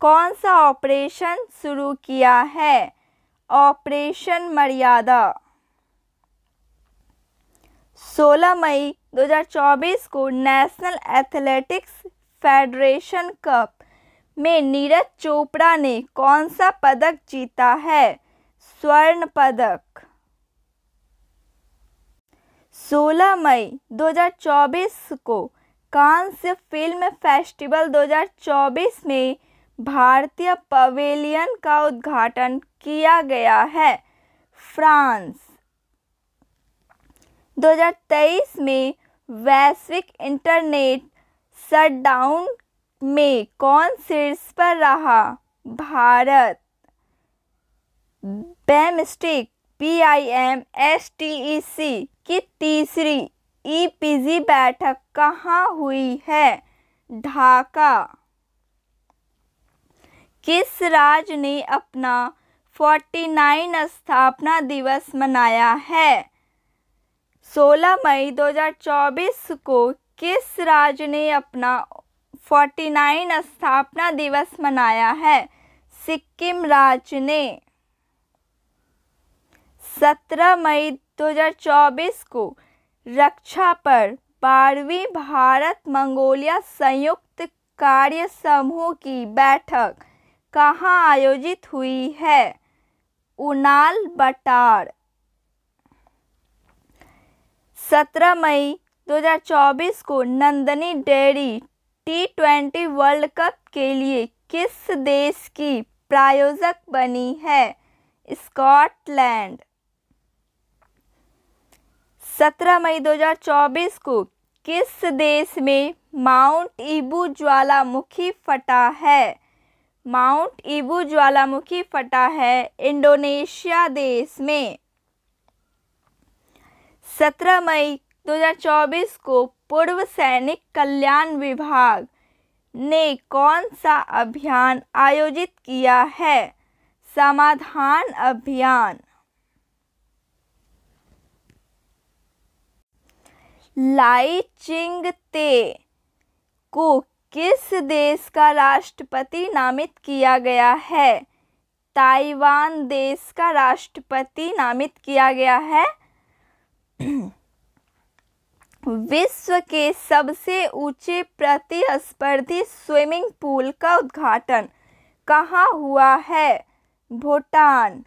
कौन सा ऑपरेशन शुरू किया है ऑपरेशन मर्यादा 16 मई 2024 को नेशनल एथलेटिक्स फेडरेशन कप में नीरज चोपड़ा ने कौन सा पदक जीता है स्वर्ण पदक 16 मई 2024 को कांस्य फिल्म फेस्टिवल 2024 में भारतीय पवेलियन का उद्घाटन किया गया है फ्रांस 2023 में वैश्विक इंटरनेट शटडाउन में कौन शीर्ष पर रहा Bharat BIMSTEC P I M S T E C की तीसरी ई पी जी बैठक कहाँ हुई है ढाका किस राज्य ने अपना 49 स्थापना दिवस मनाया है 16 मई 2024 को किस राज्य ने अपना 49 स्थापना दिवस मनाया है सिक्किम राज्य ने सत्रह मई 2024 को रक्षा पर बारहवीं भारत मंगोलिया संयुक्त कार्य समूह की बैठक कहाँ आयोजित हुई है उनाल बटार 17 मई 2024 को Nandini dairy T twenty world cup के लिए किस देश की प्रायोजक बनी है स्कॉटलैंड 17 मई 2024 को किस देश में माउंट ईबू ज्वालामुखी फटा है माउंट ईबू ज्वालामुखी फटा है इंडोनेशिया देश में 17 मई 2024 को पूर्व सैनिक कल्याण विभाग ने कौन सा अभियान आयोजित किया है समाधान अभियान लाई चिंग ते को किस देश का राष्ट्रपति नामित किया गया है ताइवान देश का राष्ट्रपति नामित किया गया है [clears throat] विश्व के सबसे ऊंचे प्रतिस्पर्धी स्विमिंग पूल का उद्घाटन कहाँ हुआ है भूटान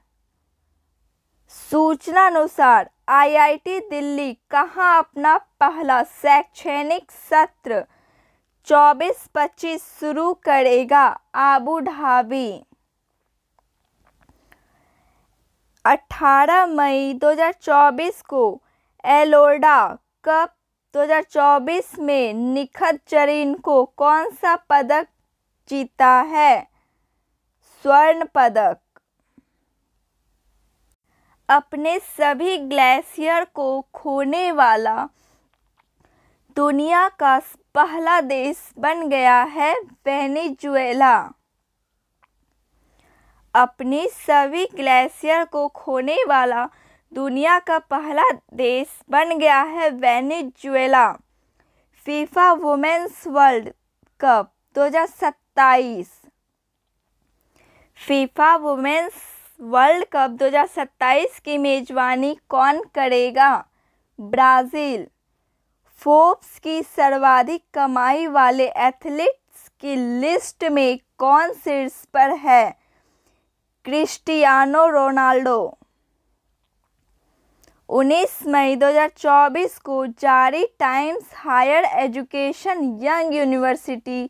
सूचना अनुसार आईआईटी दिल्ली कहाँ अपना पहला शैक्षणिक सत्र चौबीस पच्चीस शुरू करेगा आबू धाबी 18 मई 2024 को एलोडा कप 2024 में निखत चरीन को कौन सा पदक जीता है स्वर्ण पदक अपने सभी ग्लेशियर को खोने वाला दुनिया का पहला देश बन गया है वेनेजुएला अपने सभी ग्लेशियर को खोने वाला दुनिया का पहला देश बन गया है Venezuela FIFA women's world cup 2027 FIFA women's world cup 2027 की मेज़बानी कौन करेगा ब्राज़ील फोर्ब्स की सर्वाधिक कमाई वाले एथलीट्स की लिस्ट में कौन शीर्ष पर है क्रिस्टियानो रोनाल्डो 19 मई 2024 को जारी Times Higher Education young university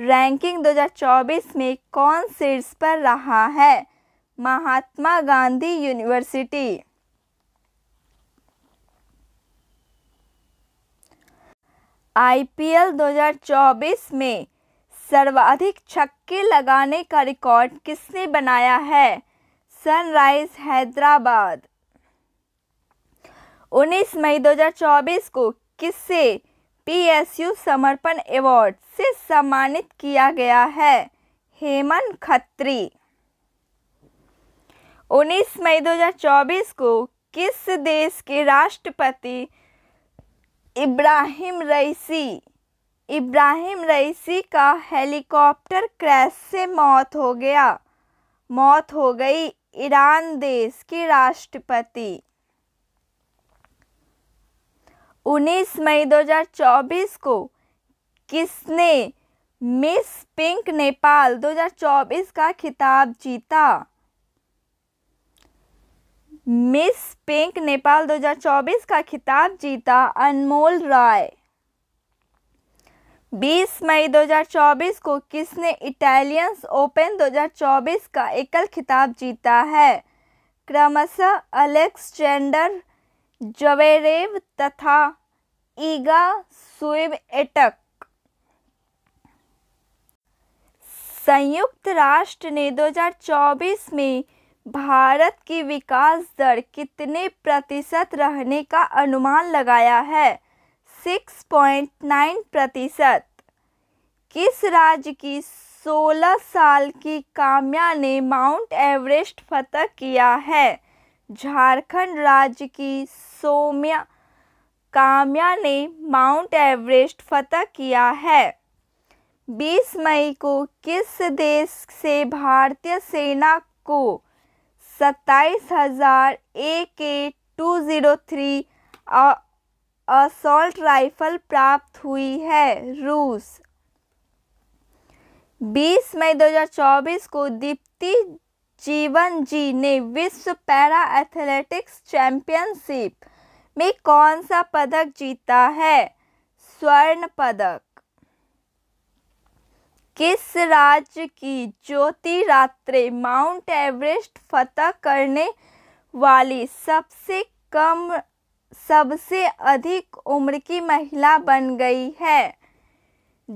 ranking 2024 में कौन शीर्ष पर रहा है महात्मा गांधी यूनिवर्सिटी आईपीएल 2024 में सर्वाधिक छक्के लगाने का रिकॉर्ड किसने बनाया है सनराइज हैदराबाद 19 मई 2024 को किससे पीएसयू समर्पण अवार्ड से सम्मानित किया गया है हेमन खत्री 19 मई 2024 को किस देश के राष्ट्रपति इब्राहिम रईसी इब्राहिम रईसी का हेलीकॉप्टर क्रैश से मौत हो गया मौत हो गई ईरान देश के राष्ट्रपति 19 मई 2024 को किसने मिस पिंक नेपाल 2024 का खिताब जीता मिस पिंक नेपाल 2024 का खिताब जीता अनमोल राय 20 मई 2024 को किसने इटालियंस ओपन 2024 का एकल खिताब जीता है क्रमशः अलेक्सेंडर जवेरेव तथा ईगा सुइब एटक संयुक्त राष्ट्र ने 2024 में भारत की विकास दर कितने प्रतिशत रहने का अनुमान लगाया है 6.9 प्रतिशत किस राज्य की 16 साल की काम्या ने माउंट एवरेस्ट फतह किया है झारखंड राज्य की सोम्या काम्या ने माउंट एवरेस्ट फतह किया है 20 मई को किस देश से भारतीय सेना को सत्ताईस हज़ार A K two zero three assault rifle प्राप्त हुई है रूस 20 मई 2024 को दीप्ति जीवन जी ने विश्व पैरा एथलेटिक्स चैंपियनशिप में कौन सा पदक जीता है स्वर्ण पदक किस राज्य की ज्योति रात्रि माउंट एवरेस्ट फतह करने वाली सबसे कम सबसे अधिक उम्र की महिला बन गई है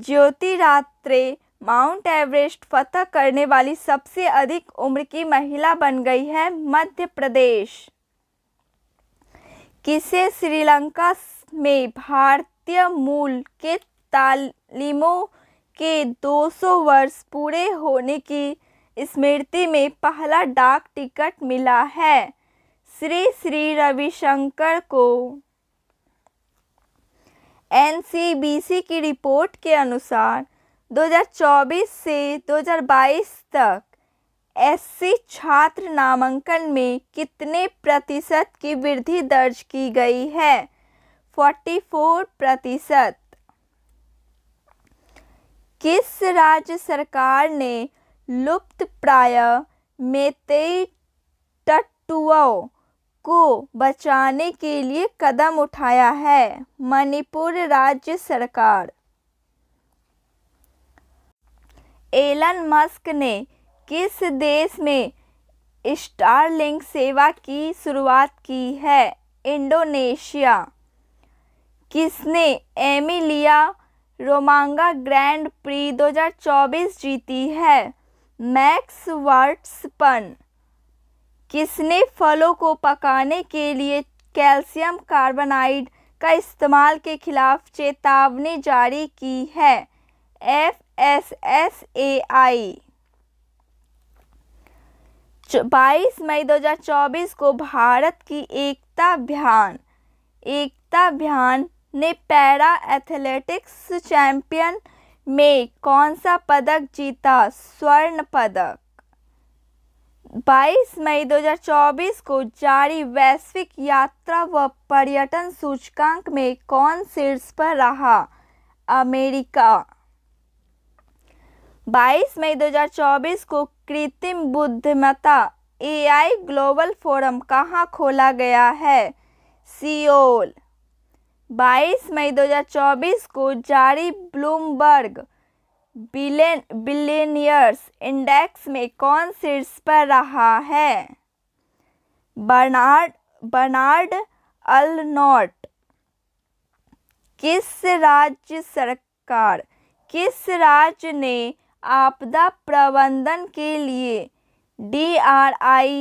ज्योति रात्रे माउंट एवरेस्ट फतह करने वाली सबसे अधिक उम्र की महिला बन गई है मध्य प्रदेश किसे श्रीलंका में भारतीय मूल के तालीमों के 200 वर्ष पूरे होने की स्मृति में पहला डाक टिकट मिला है श्री श्री रविशंकर को एनसीबीसी की रिपोर्ट के अनुसार 2024 से 2022 तक एससी छात्र नामांकन में कितने प्रतिशत की वृद्धि दर्ज की गई है 44 प्रतिशत किस राज्य सरकार ने लुप्त प्राय मेतेई टट्टुओं को बचाने के लिए कदम उठाया है मणिपुर राज्य सरकार एलन मस्क ने किस देश में स्टारलिंक सेवा की शुरुआत की है इंडोनेशिया किसने एमिलिया रोमांगा ग्रैंड प्री 2024 जीती है मैक्स वर्ट्सपन किसने फलों को पकाने के लिए कैल्शियम कार्बोनाइड का इस्तेमाल के खिलाफ चेतावनी जारी की है F S S A I बाईस मई 2024 को भारत की एकता अभियान एकता अभियान ने पैरा एथलेटिक्स चैंपियन में कौन सा पदक जीता स्वर्ण पदक 22 मई 2024 को जारी वैश्विक यात्रा व पर्यटन सूचकांक में कौन शीर्ष पर रहा अमेरिका 22 मई 2024 को कृत्रिम बुद्धिमत्ता एआई ग्लोबल फोरम कहाँ खोला गया है सियोल 22 मई 2024 को जारी ब्लूमबर्ग बिलेनियर्स इंडेक्स में कौन शीर्ष पर रहा है बर्नार्ड बर्नार्ड अलनोट किस राज्य सरकार किस राज्य ने आपदा प्रबंधन के लिए D R I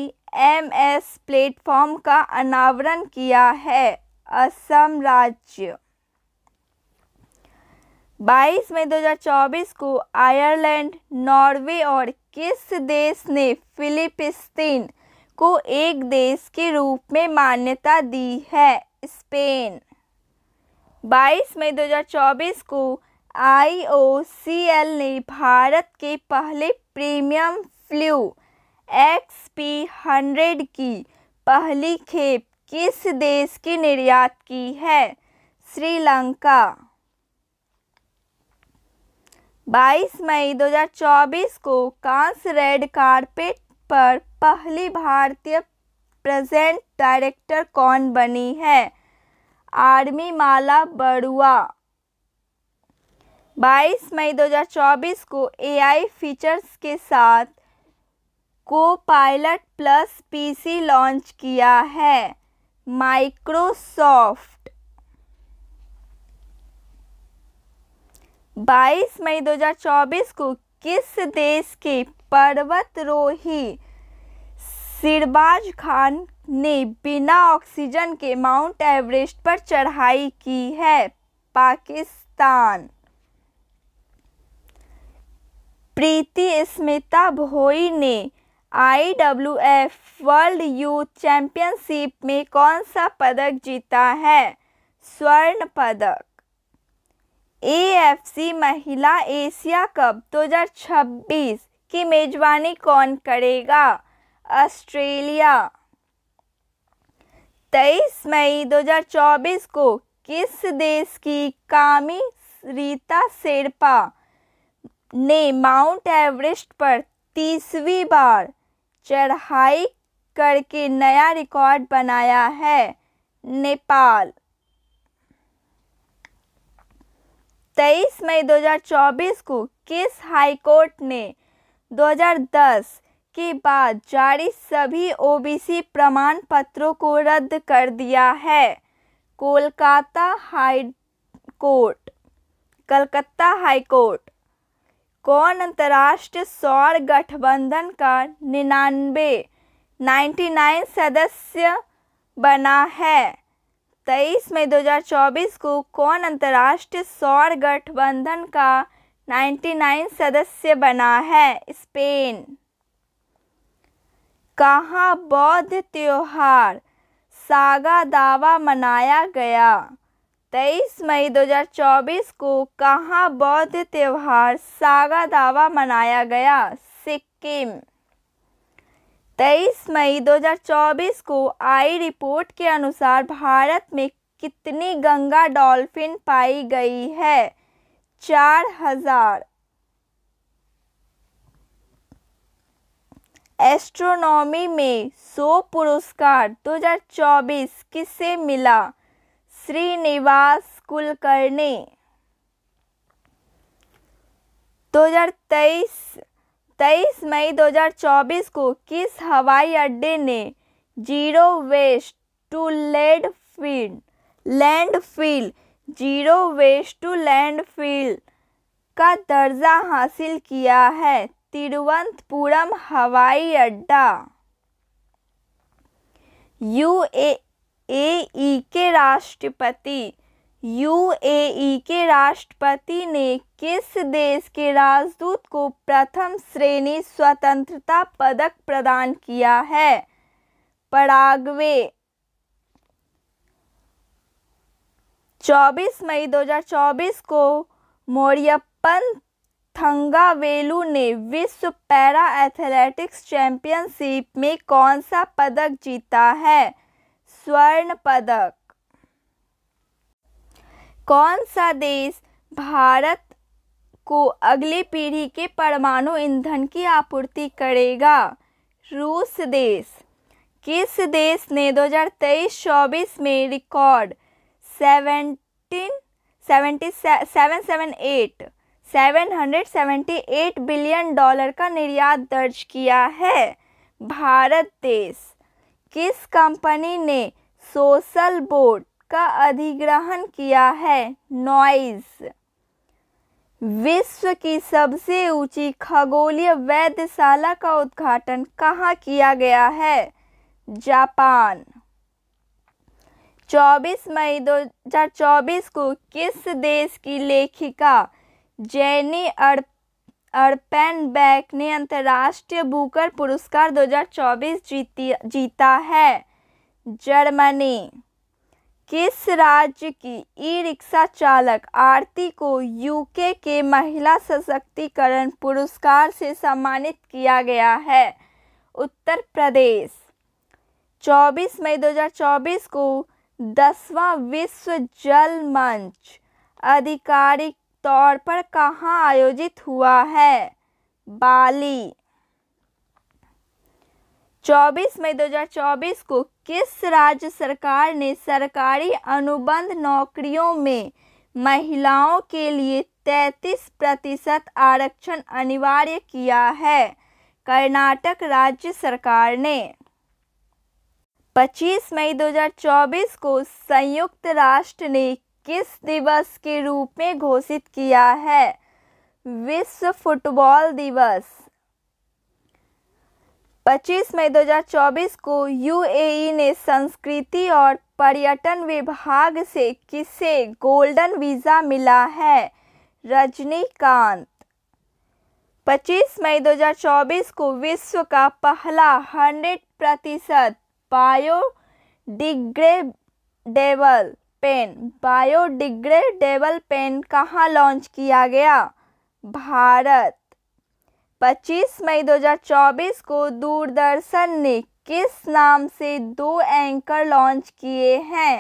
M S platform का अनावरण किया है असम राज्य 22 मई 2024 को आयरलैंड नॉर्वे और किस देश ने फिलिपिस्तीन को एक देश के रूप में मान्यता दी है स्पेन 22 मई 2024 को आईओसीएल ने भारत के पहले premium flu X P hundred की पहली खेप किस देश की निर्यात की है श्रीलंका 22 मई 2024 को कांस रेड कारपेट पर पहली भारतीय प्रेजेंट डायरेक्टर कौन बनी है आर्मी माला बड़ुआ 22 मई 2024 को एआई फीचर्स के साथ को पायलट प्लस पीसी लॉन्च किया है माइक्रोसॉफ्ट 22 मई 2024 को किस देश के पर्वतरोही सिरबाज खान ने बिना ऑक्सीजन के माउंट एवरेस्ट पर चढ़ाई की है पाकिस्तान प्रीति स्मिता भोई ने I W F world youth championship में कौन सा पदक जीता है स्वर्ण पदक ए एफ सी महिला एशिया कप 2026 की मेजबानी कौन करेगा ऑस्ट्रेलिया 23 मई 2024 को किस देश की कामी रीता शेरपा ने माउंट एवरेस्ट पर तीसवीं बार चढ़ाई करके नया रिकॉर्ड बनाया है नेपाल 23 मई 2024 को किस हाई कोर्ट ने 2010 के बाद जारी सभी ओबीसी प्रमाण पत्रों को रद्द कर दिया है Kolkata high court Calcutta high court कौन अंतर्राष्ट्रीय सौर गठबंधन का निन्यानवे नाइन्टी नाइन सदस्य बना है तेईस मई दो हजार चौबीस को कौन अंतर्राष्ट्रीय सौर गठबंधन का नाइन्टी नाइन सदस्य बना है स्पेन कहाँ बौद्ध त्योहार सागा दावा मनाया गया तेईस मई 2024 को कहाँ बौद्ध त्यौहार सागा दावा मनाया गया सिक्किम तेईस मई 2024 को आई रिपोर्ट के अनुसार भारत में कितनी गंगा डॉल्फिन पाई गई है चार हजार एस्ट्रोनॉमी में सो पुरस्कार 2024 किसे मिला श्रीनिवास कुलकर्णी 2023 तेईस मई 2024 को किस हवाई अड्डे ने zero waste to led field land field zero waste to land field का दर्जा हासिल किया है तिरुवंतपुरम हवाई अड्डा यू ए यूएई के राष्ट्रपति यूएई के राष्ट्रपति ने किस देश के राजदूत को प्रथम श्रेणी स्वतंत्रता पदक प्रदान किया है पराग्वे 24 मई 2024 को मोरियप्पन थंगावेलू ने विश्व पैरा एथलेटिक्स चैंपियनशिप में कौन सा पदक जीता है स्वर्ण पदक कौन सा देश भारत को अगली पीढ़ी के परमाणु ईंधन की आपूर्ति करेगा रूस देश किस देश ने 2023-24 में record seventeen seventy seven seven eight seven hundred seventy eight billion dollar का निर्यात दर्ज किया है भारत देश किस कंपनी ने सोशल बोर्ड का अधिग्रहण किया है नॉइज विश्व की सबसे ऊंची खगोलीय वैधशाला का उद्घाटन कहाँ किया गया है जापान 24 मई 2024 को किस देश की लेखिका जैनी अर्प अर्पेन बैक ने अंतर्राष्ट्रीय बुकर पुरस्कार 2024 जीती जीता है जर्मनी किस राज्य की ई रिक्शा चालक आरती को यूके के महिला सशक्तिकरण पुरस्कार से सम्मानित किया गया है उत्तर प्रदेश 24 मई 2024 को दसवां विश्व जल मंच आधिकारिक तौर पर कहाँ आयोजित हुआ है बाली 24 मई 2024 को किस राज्य सरकार ने सरकारी अनुबंध नौकरियों में महिलाओं के लिए 33 प्रतिशत आरक्षण अनिवार्य किया है कर्नाटक राज्य सरकार ने 25 मई 2024 को संयुक्त राष्ट्र ने किस दिवस के रूप में घोषित किया है विश्व फुटबॉल दिवस 25 मई 2024 को यूएई ने संस्कृति और पर्यटन विभाग से किसे गोल्डन वीज़ा मिला है रजनीकांत 25 मई 2024 को विश्व का पहला 100 प्रतिशत बायोडिग्रेडेबल पेन बायोडिग्रेडेबल पेन कहाँ लॉन्च किया गया भारत 25 मई 2024 को दूरदर्शन ने किस नाम से दो एंकर लॉन्च किए हैं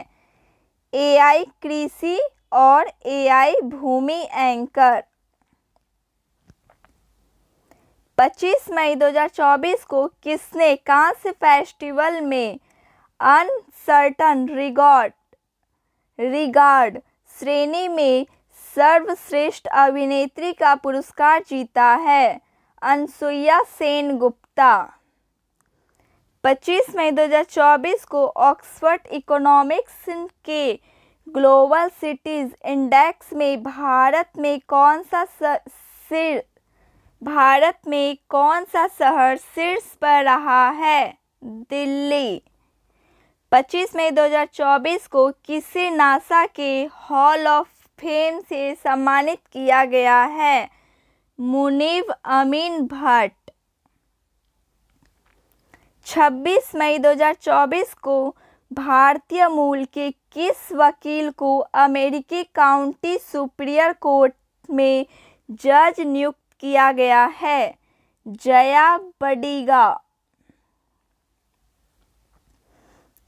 एआई कृषि और एआई भूमि एंकर 25 मई 2024 को किसने कांस्य फेस्टिवल में अनसर्टन रिकॉर्ड रिगार्ड श्रेणी में सर्वश्रेष्ठ अभिनेत्री का पुरस्कार जीता है अनसुईया सेन गुप्ता 25 मई 2024 को ऑक्सफर्ड इकोनॉमिक्स के ग्लोबल सिटीज़ इंडेक्स में भारत में कौन सा सिर भारत में कौन सा शहर शीर्ष पर रहा है दिल्ली 25 मई 2024 को किसे नासा के हॉल ऑफ फेम से सम्मानित किया गया है मुनीब अमीन भट्ट 26 मई 2024 को भारतीय मूल के किस वकील को अमेरिकी काउंटी सुप्रियर कोर्ट में जज नियुक्त किया गया है जया बडीगा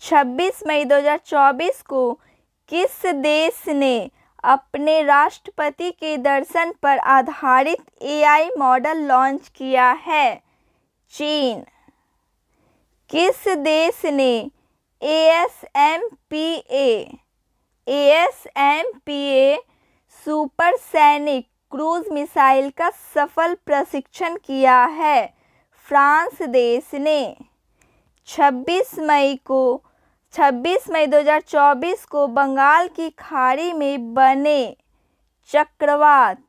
26 मई 2024 को किस देश ने अपने राष्ट्रपति के दर्शन पर आधारित एआई मॉडल लॉन्च किया है चीन किस देश ने A S M P A S M P A supersonic cruise missile का सफल प्रशिक्षण किया है फ्रांस देश ने 26 मई को 26 मई 2024 को बंगाल की खाड़ी में बने चक्रवात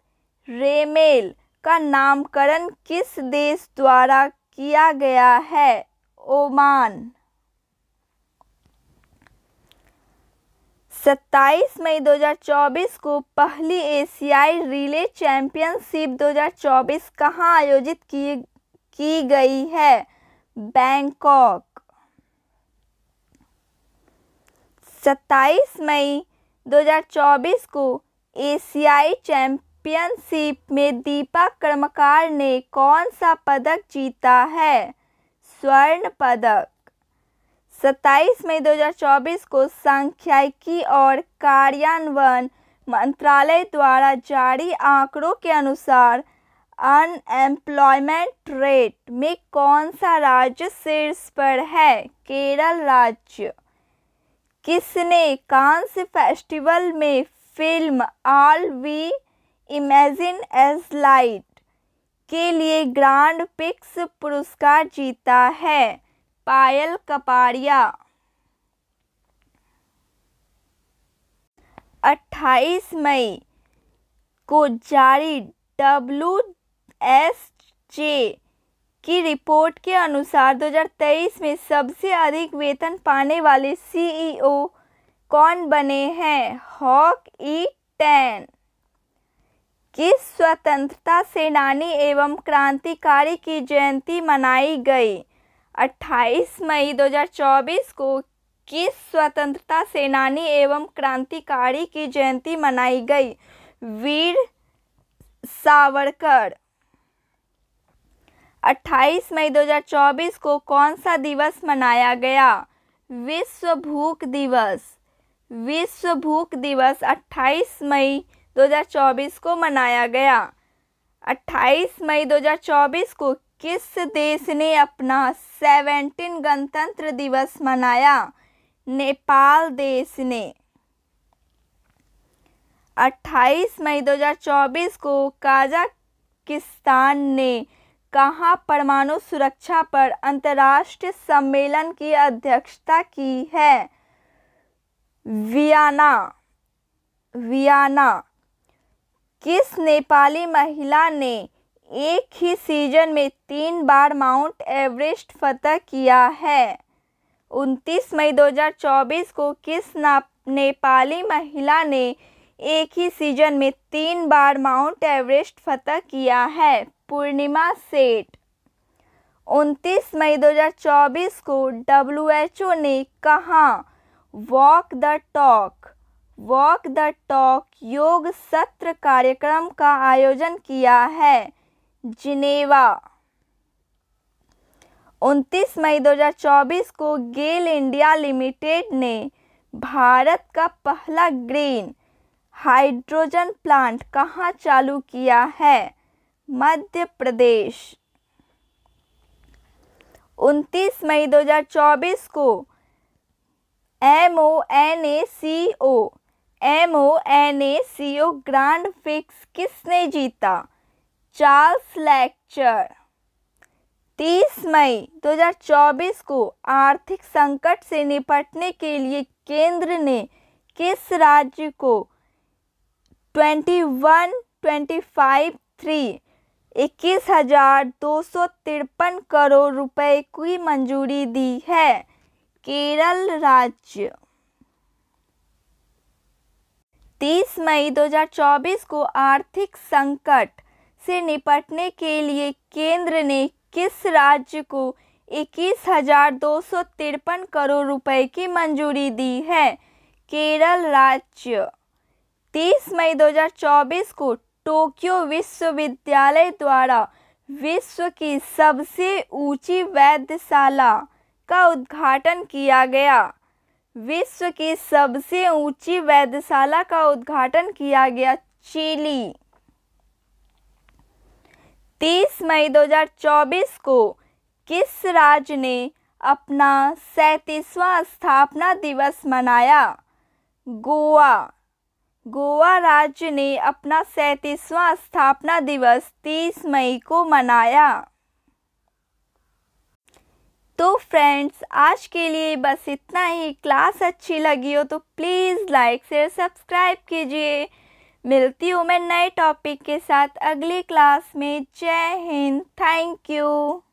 रेमेल का नामकरण किस देश द्वारा किया गया है ओमान 27 मई 2024 को पहली एशियाई रिले चैंपियनशिप 2024 कहाँ आयोजित की की गई है बैंकॉक सत्ताईस मई 2024 को एशियाई चैंपियनशिप में दीपक कर्मकार ने कौन सा पदक जीता है स्वर्ण पदक 27 मई 2024 को सांख्यिकी और कार्यान्वयन मंत्रालय द्वारा जारी आंकड़ों के अनुसार अनएम्प्लॉयमेंट रेट में कौन सा राज्य शीर्ष पर है केरल राज्य किसने कांस फेस्टिवल में film all we imagine as light के लिए ग्रांड पिक्स पुरस्कार जीता है पायल कपाड़िया 28 मई को जारी डब्ल्यू एस जे की रिपोर्ट के अनुसार 2023 में सबसे अधिक वेतन पाने वाले सीईओ e कौन बने हैं हॉक ई टैन किस स्वतंत्रता सेनानी एवं क्रांतिकारी की जयंती मनाई गई 28 मई 2024 को किस स्वतंत्रता सेनानी एवं क्रांतिकारी की जयंती मनाई गई वीर सावरकर 28 मई 2024 को कौन सा दिवस मनाया गया विश्व भूख दिवस विश्व भूख दिवस 28 मई 2024 को मनाया गया 28 मई 2024 को किस देश ने अपना सेवेंटीन गणतंत्र दिवस मनाया नेपाल देश ने 28 मई 2024 को काजाकिस्तान ने कहाँ परमाणु सुरक्षा पर अंतर्राष्ट्रीय सम्मेलन की अध्यक्षता की है वियाना वियाना किस नेपाली महिला ने एक ही सीजन में तीन बार माउंट एवरेस्ट फतह किया है 29 मई 2024 को किस नेपाली महिला ने एक ही सीजन में तीन बार माउंट एवरेस्ट फतह किया है पूर्णिमा सेठ उनतीस मई 2024 को डब्ल्यू ने कहा walk the talk walk the talk योग सत्र कार्यक्रम का आयोजन किया है जिनेवा 29 मई 2024 को गेल इंडिया लिमिटेड ने भारत का पहला ग्रीन हाइड्रोजन प्लांट कहाँ चालू किया है मध्य प्रदेश 29 मई 2024 को M O N A C O M O N A C O grand prix किसने जीता चार्ल्स लेक्चर 30 मई 2024 को आर्थिक संकट से निपटने के लिए केंद्र ने किस राज्य को twenty one twenty five three इक्कीस हजार दो सौ तिरपन करोड़ रुपए की मंजूरी दी है केरल राज्य 30 मई 2024 को आर्थिक संकट से निपटने के लिए केंद्र ने किस राज्य को इक्कीस हजार दो सौ तिरपन करोड़ रुपए की मंजूरी दी है केरल राज्य 30 मई 2024 को टोक्यो विश्वविद्यालय द्वारा विश्व की सबसे ऊंची वैद्यशाला का उद्घाटन किया गया विश्व की सबसे ऊंची वैद्यशाला का उद्घाटन किया गया चिली 30 मई 2024 को किस राज्य ने अपना सैतीसवां स्थापना दिवस मनाया गोवा गोवा राज्य ने अपना सैंतीसवां स्थापना दिवस 30 मई को मनाया तो फ्रेंड्स आज के लिए बस इतना ही क्लास अच्छी लगी हो तो प्लीज़ लाइक शेयर सब्सक्राइब कीजिए मिलती हूँ मैं नए टॉपिक के साथ अगली क्लास में जय हिंद थैंक यू